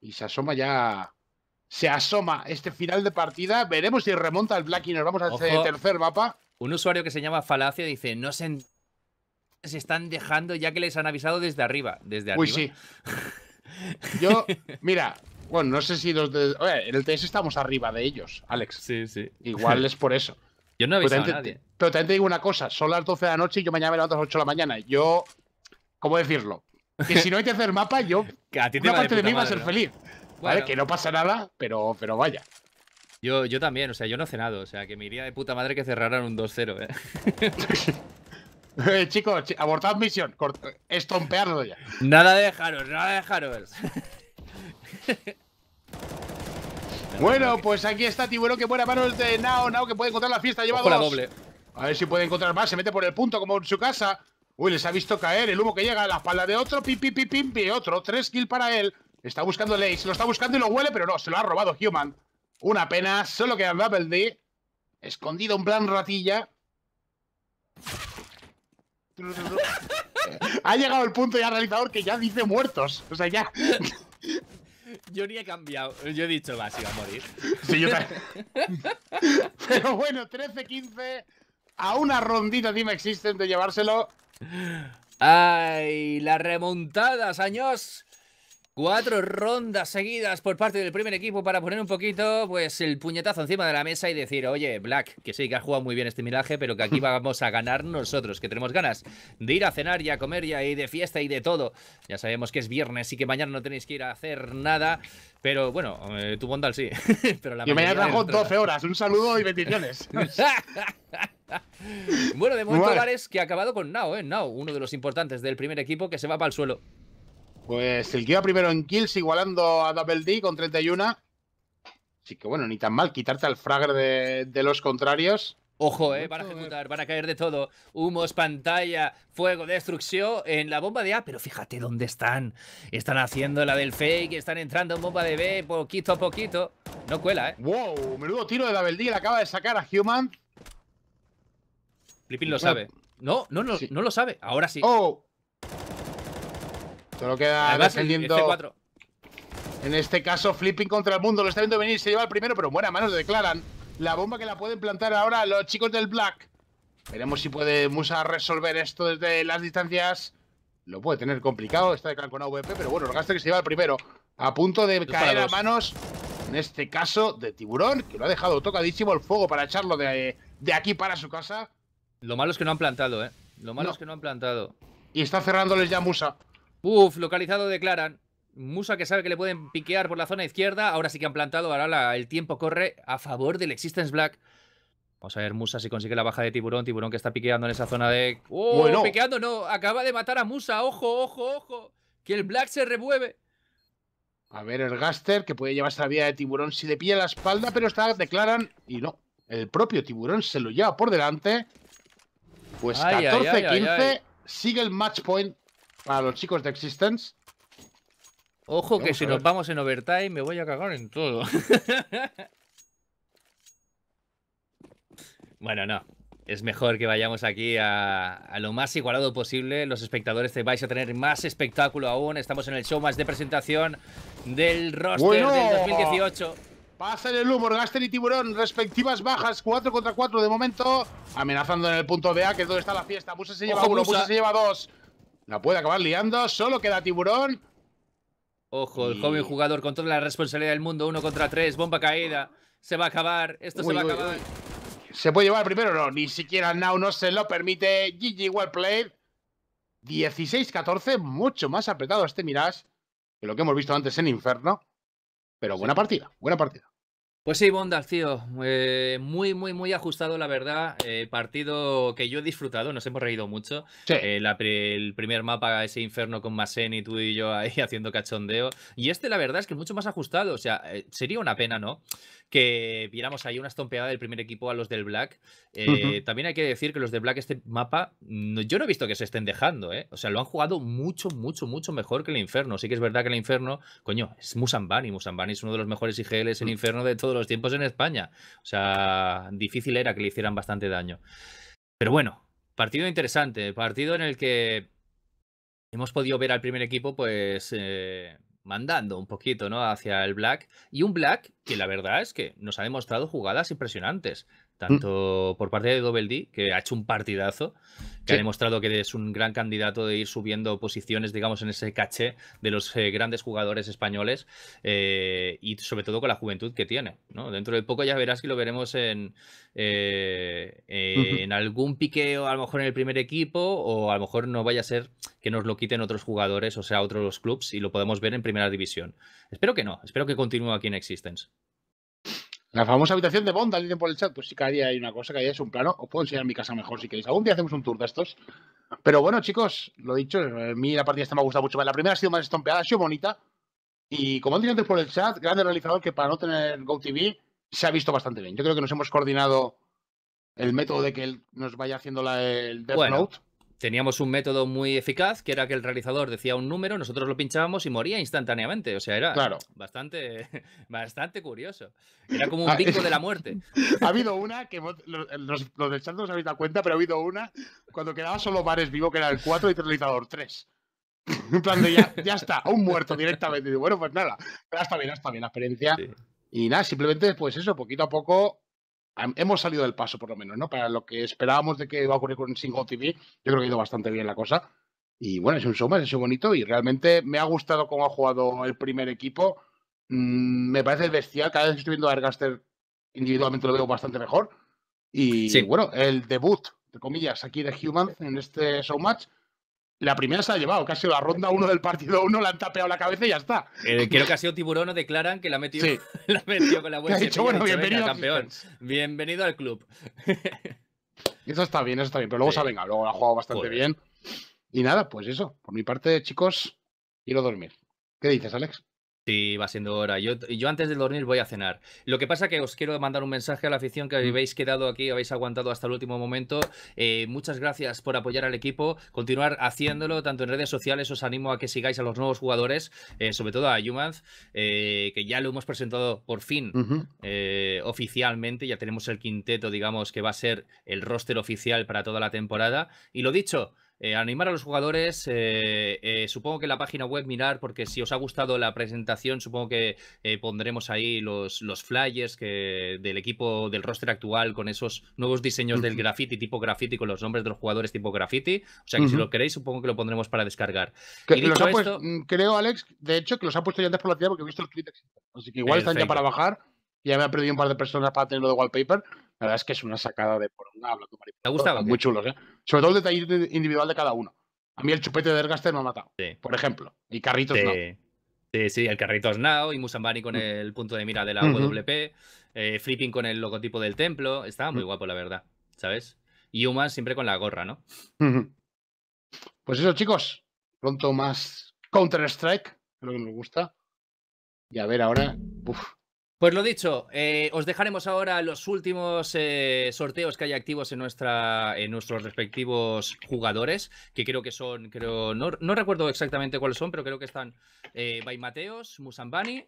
y se asoma ya. Se asoma este final de partida. Veremos si remonta el Black y nos vamos a el tercer mapa. Un usuario que se llama Falacia dice: No se, se están dejando ya que les han avisado desde arriba. Desde Uy, sí. Yo, mira, bueno, no sé si los en el TS estamos arriba de ellos, Alex. Sí, sí. Igual es por eso. Yo no he Pero también te digo una cosa: son las 12 de la noche y yo mañana me levanto a las 8 de la mañana. Yo, ¿cómo decirlo? Que si no hay que hacer mapa, yo. Que a ti te una parte de, mí va a ser feliz. ¿vale? Que no pasa nada, pero, pero vaya. Yo, yo también, o sea, yo no he cenado, o sea, que me iría de puta madre que cerraran un 2-0, ¿eh? Eh, chicos, abortad misión. Eh, estompearlo ya. Nada de dejaros, nada de bueno, pues aquí está Tiburón que buena mano de Nao, Nao que puede encontrar la fiesta. Lleva La doble. A ver si puede encontrar más. Se mete por el punto como en su casa. Uy, les ha visto caer. El humo que llega a la espalda de otro. Pim, pi, pim, pim, Otro. Tres kill para él. Está buscando Lace. Lo está buscando y lo huele, pero no. Se lo ha robado Human. Una pena. Solo queda Double D. Escondido en plan ratilla. ha llegado el punto ya realizador que ya dice muertos. O sea, ya. Yo ni he cambiado. Yo he dicho, va, si va a morir. Sí, yo Pero bueno, 13-15 a una rondita Dima existen de llevárselo. ¡Ay, la remontada, años! Cuatro rondas seguidas por parte del primer equipo para poner un poquito pues el puñetazo encima de la mesa y decir, oye, Black, que sí, que has jugado muy bien este milaje, pero que aquí vamos a ganar nosotros, que tenemos ganas de ir a cenar y a comer y, de fiesta y de todo. Ya sabemos que es viernes y que mañana no tenéis que ir a hacer nada, pero bueno, eh, tu bondal sí. pero la mañana 12 horas, un saludo y bendiciones. bueno, de momento, Vares, que ha acabado con Nao, ¿eh? Nao, uno de los importantes del primer equipo que se va para el suelo. Pues el que iba primero en kills, igualando a Double D con 31. Así que bueno, ni tan mal quitarte al fragger de, los contrarios. Ojo, eh, van a ejecutar, van a caer de todo. Humos, pantalla, fuego, destrucción en la bomba de A. Pero fíjate dónde están. Están haciendo la del fake, están entrando en bomba de B poquito a poquito. No cuela, ¿eh? ¡Wow! Menudo tiro de Double D, le acaba de sacar a Human. Flippin lo sabe. No, no, no lo sabe. Ahora sí. ¡Oh! Solo queda descendiendo. En este caso, flipping contra el mundo. Lo está viendo venir, se lleva el primero, pero buena mano manos declaran. La bomba que la pueden plantar ahora los chicos del Black. Veremos si puede Musa resolver esto desde las distancias. Lo puede tener complicado, está de con AVP, pero bueno, gasto que se lleva el primero. A punto de caer a manos, en este caso, de Tiburón, que lo ha dejado tocadísimo el fuego para echarlo de, aquí para su casa. Lo malo es que no han plantado, ¿eh? Lo malo es que no han plantado. Y está cerrándoles ya Musa. Uf, localizado declaran. Musa que sabe que le pueden piquear por la zona izquierda. Ahora sí que han plantado. Ahora el tiempo corre a favor del Existence Black. Vamos a ver Musa si consigue la baja de Tiburón. Tiburón que está piqueando en esa zona de... ¡Oh! Piqueando no. Acaba de matar a Musa. ¡Ojo, ojo, ojo! Que el Black se remueve. A ver el Gaster que puede llevarse la vida de Tiburón si le pilla la espalda. Pero está, declaran... Y no. El propio Tiburón se lo lleva por delante. Pues 14-15. Sigue el match point para los chicos de Existence. Ojo que si nos vamos en overtime me voy a cagar en todo. bueno, no. Es mejor que vayamos aquí a, lo más igualado posible. Los espectadores te vais a tener más espectáculo aún. Estamos en el show más de presentación del roster del 2018. en el humor, Gaster y Tiburón, respectivas bajas, 4 contra 4 de momento, amenazando en el punto BA, que es donde está la fiesta. Busa se lleva uno, se lleva dos. La puede acabar liando. Solo queda tiburón. Ojo, el joven jugador con toda la responsabilidad del mundo. Uno contra tres, bomba caída. Se va a acabar. Esto se va a acabar. ¿Se puede llevar primero? No, ni siquiera Now no se lo permite. GG, well played. 16-14, mucho más apretado este Mirage que lo que hemos visto antes en Inferno. Pero buena partida, buena partida. Pues sí, Bondas, tío. Eh, muy, muy, muy ajustado, la verdad. Eh, partido que yo he disfrutado, nos hemos reído mucho. Eh, el primer mapa, ese infierno con Masen y tú y yo ahí haciendo cachondeo. Y este, la verdad, es que es mucho más ajustado. O sea, sería una pena, ¿no? Que viéramos ahí una estompeada del primer equipo a los del Black. También hay que decir que los del Black, este mapa, mm, yo no he visto que se estén dejando, ¿eh? O sea, lo han jugado mucho, mucho, mucho mejor que el infierno. Sí que es verdad que el infierno, coño, es Musambani. Musambani es uno de los mejores IGLs, en mm. infierno de todo los tiempos en España. O sea, difícil era que le hicieran bastante daño. Pero bueno, partido interesante, partido en el que hemos podido ver al primer equipo, pues. Eh, mandando un poquito, ¿no? Hacia el Black. Y un Black que la verdad es que nos ha demostrado jugadas impresionantes. ¿Mm? tanto por parte de Double que ha hecho un partidazo, que ha demostrado que es un gran candidato de ir subiendo posiciones, digamos, en ese caché de los eh, grandes jugadores españoles eh, y sobre todo con la juventud que tiene. Dentro de poco ya verás que lo veremos en, eh, en algún piqueo, a lo mejor en el primer equipo, o a lo mejor no vaya a ser que nos lo quiten otros jugadores, o sea, otros clubes, y lo podemos ver en primera división. Espero que no, espero que continúe aquí en Existence. La famosa habitación de Bond, dicen por el chat. Pues sí, cada día hay una cosa, que día es un plano. Os puedo enseñar mi casa mejor si queréis. Algún día hacemos un tour de estos. Pero bueno, chicos, lo dicho, a mí la partida esta me ha gustado mucho más. La primera ha sido más estompeada, ha sido bonita. Y como han dicho antes por el chat, grande realizador que para no tener GoTV se ha visto bastante bien. Yo creo que nos hemos coordinado el método de que él nos vaya haciendo la, el Death Note teníamos un método muy eficaz, que era que el realizador decía un número, nosotros lo pinchábamos y moría instantáneamente. O sea, era bastante, bastante curioso. Era como un ah, pico de la muerte. ha habido una que los, los, del chat no os habéis dado cuenta, pero ha habido una cuando quedaba solo bares vivo, que era el 4 y el realizador 3. En plan de ya, ya está, un muerto directamente. bueno, pues nada, pero está bien, está bien la experiencia. Y nada, simplemente pues eso, poquito a poco hemos salido del paso por lo menos, ¿no? Para lo que esperábamos de que iba a ocurrir con Single TV, yo creo que ha ido bastante bien la cosa. Y bueno, es un showmatch, es un bonito y realmente me ha gustado cómo ha jugado el primer equipo. Mm, me parece bestial, cada vez que estoy viendo a Ergaster individualmente lo veo bastante mejor. Y bueno, el debut, de comillas, aquí de Human en este showmatch la primera se ha llevado, casi la ronda 1 del partido 1, la han tapeado la cabeza y ya está. Eh, creo que ha sido Tiburón, declaran que la ha metido, sí. la con la buena. Dicho, bueno, bienvenido, campeón. bienvenido al club. eso está bien, eso está bien. Pero luego se ha luego ha jugado bastante bien. Y nada, pues eso. Por mi parte, chicos, quiero dormir. ¿Qué dices, Alex? Sí, va siendo hora. Yo, antes de dormir voy a cenar. Lo que pasa que os quiero mandar un mensaje a la afición que habéis quedado aquí, habéis aguantado hasta el último momento. Eh, muchas gracias por apoyar al equipo, continuar haciéndolo tanto en redes sociales. Os animo a que sigáis a los nuevos jugadores, eh, sobre todo a Humanz, eh, que ya lo hemos presentado por fin oficialmente. Ya tenemos el quinteto, digamos, que va a ser el roster oficial para toda la temporada. Y lo dicho, eh, animar a los jugadores, eh, eh, supongo que la página web mirar, porque si os ha gustado la presentación, supongo que pondremos ahí los, flyers que, del equipo del roster actual con esos nuevos diseños del graffiti, tipo graffiti, con los nombres de los jugadores tipo graffiti. O sea que si lo queréis, supongo que lo pondremos para descargar. Mm, creo, Alex, de hecho, que los ha puesto ya antes por la tía porque he visto el clip. Así que igual están ya para bajar. Ya me ha perdido un par de personas para tenerlo de wallpaper, la verdad es que es una sacada de por una habla tu ¿Te gustaba? Muy chulos, ¿eh? Sobre todo el detalle individual de cada uno. A mí el chupete de Ergaster me ha matado, por ejemplo. Y Carritos sí. Sí, sí, el Carritos Now y Musambani con mm. el punto de mira de la WP. Eh, flipping con el logotipo del templo. Estaba muy mm. guapo, la verdad. ¿Sabes? Y Human siempre con la gorra, ¿no? Pues eso, chicos. Pronto más Counter-Strike, Es lo que nos gusta. Y a ver ahora. Pues lo dicho, eh, os dejaremos ahora los últimos eh, sorteos que hay activos en, nuestra, en nuestros respectivos jugadores, que creo que son, creo, no, recuerdo exactamente cuáles son, pero creo que están eh, Mateos, Musambani,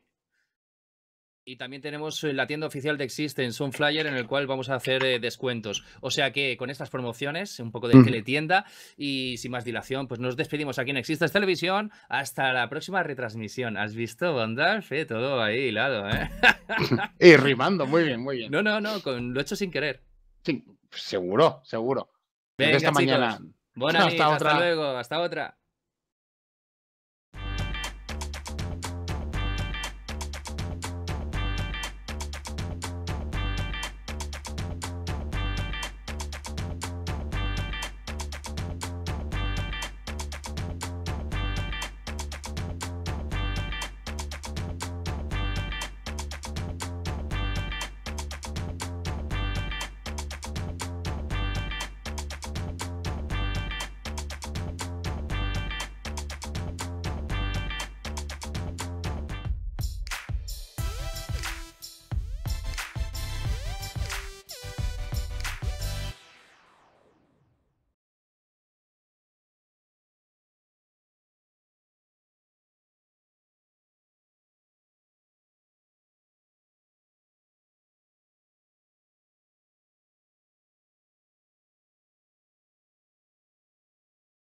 y también tenemos eh, la tienda oficial de Existence, un flyer en el cual vamos a hacer eh, descuentos. O sea que con estas promociones, un poco de teletienda y sin más dilación, pues nos despedimos aquí en Existence Televisión. Hasta la próxima retransmisión. ¿Has visto, Bondar? todo ahí lado. ¿eh? y rimando, muy bien, muy bien. No, no, no, lo he hecho sin querer. Sí, seguro, seguro. Venga, esta mañana. hasta, hasta, luego, hasta otra.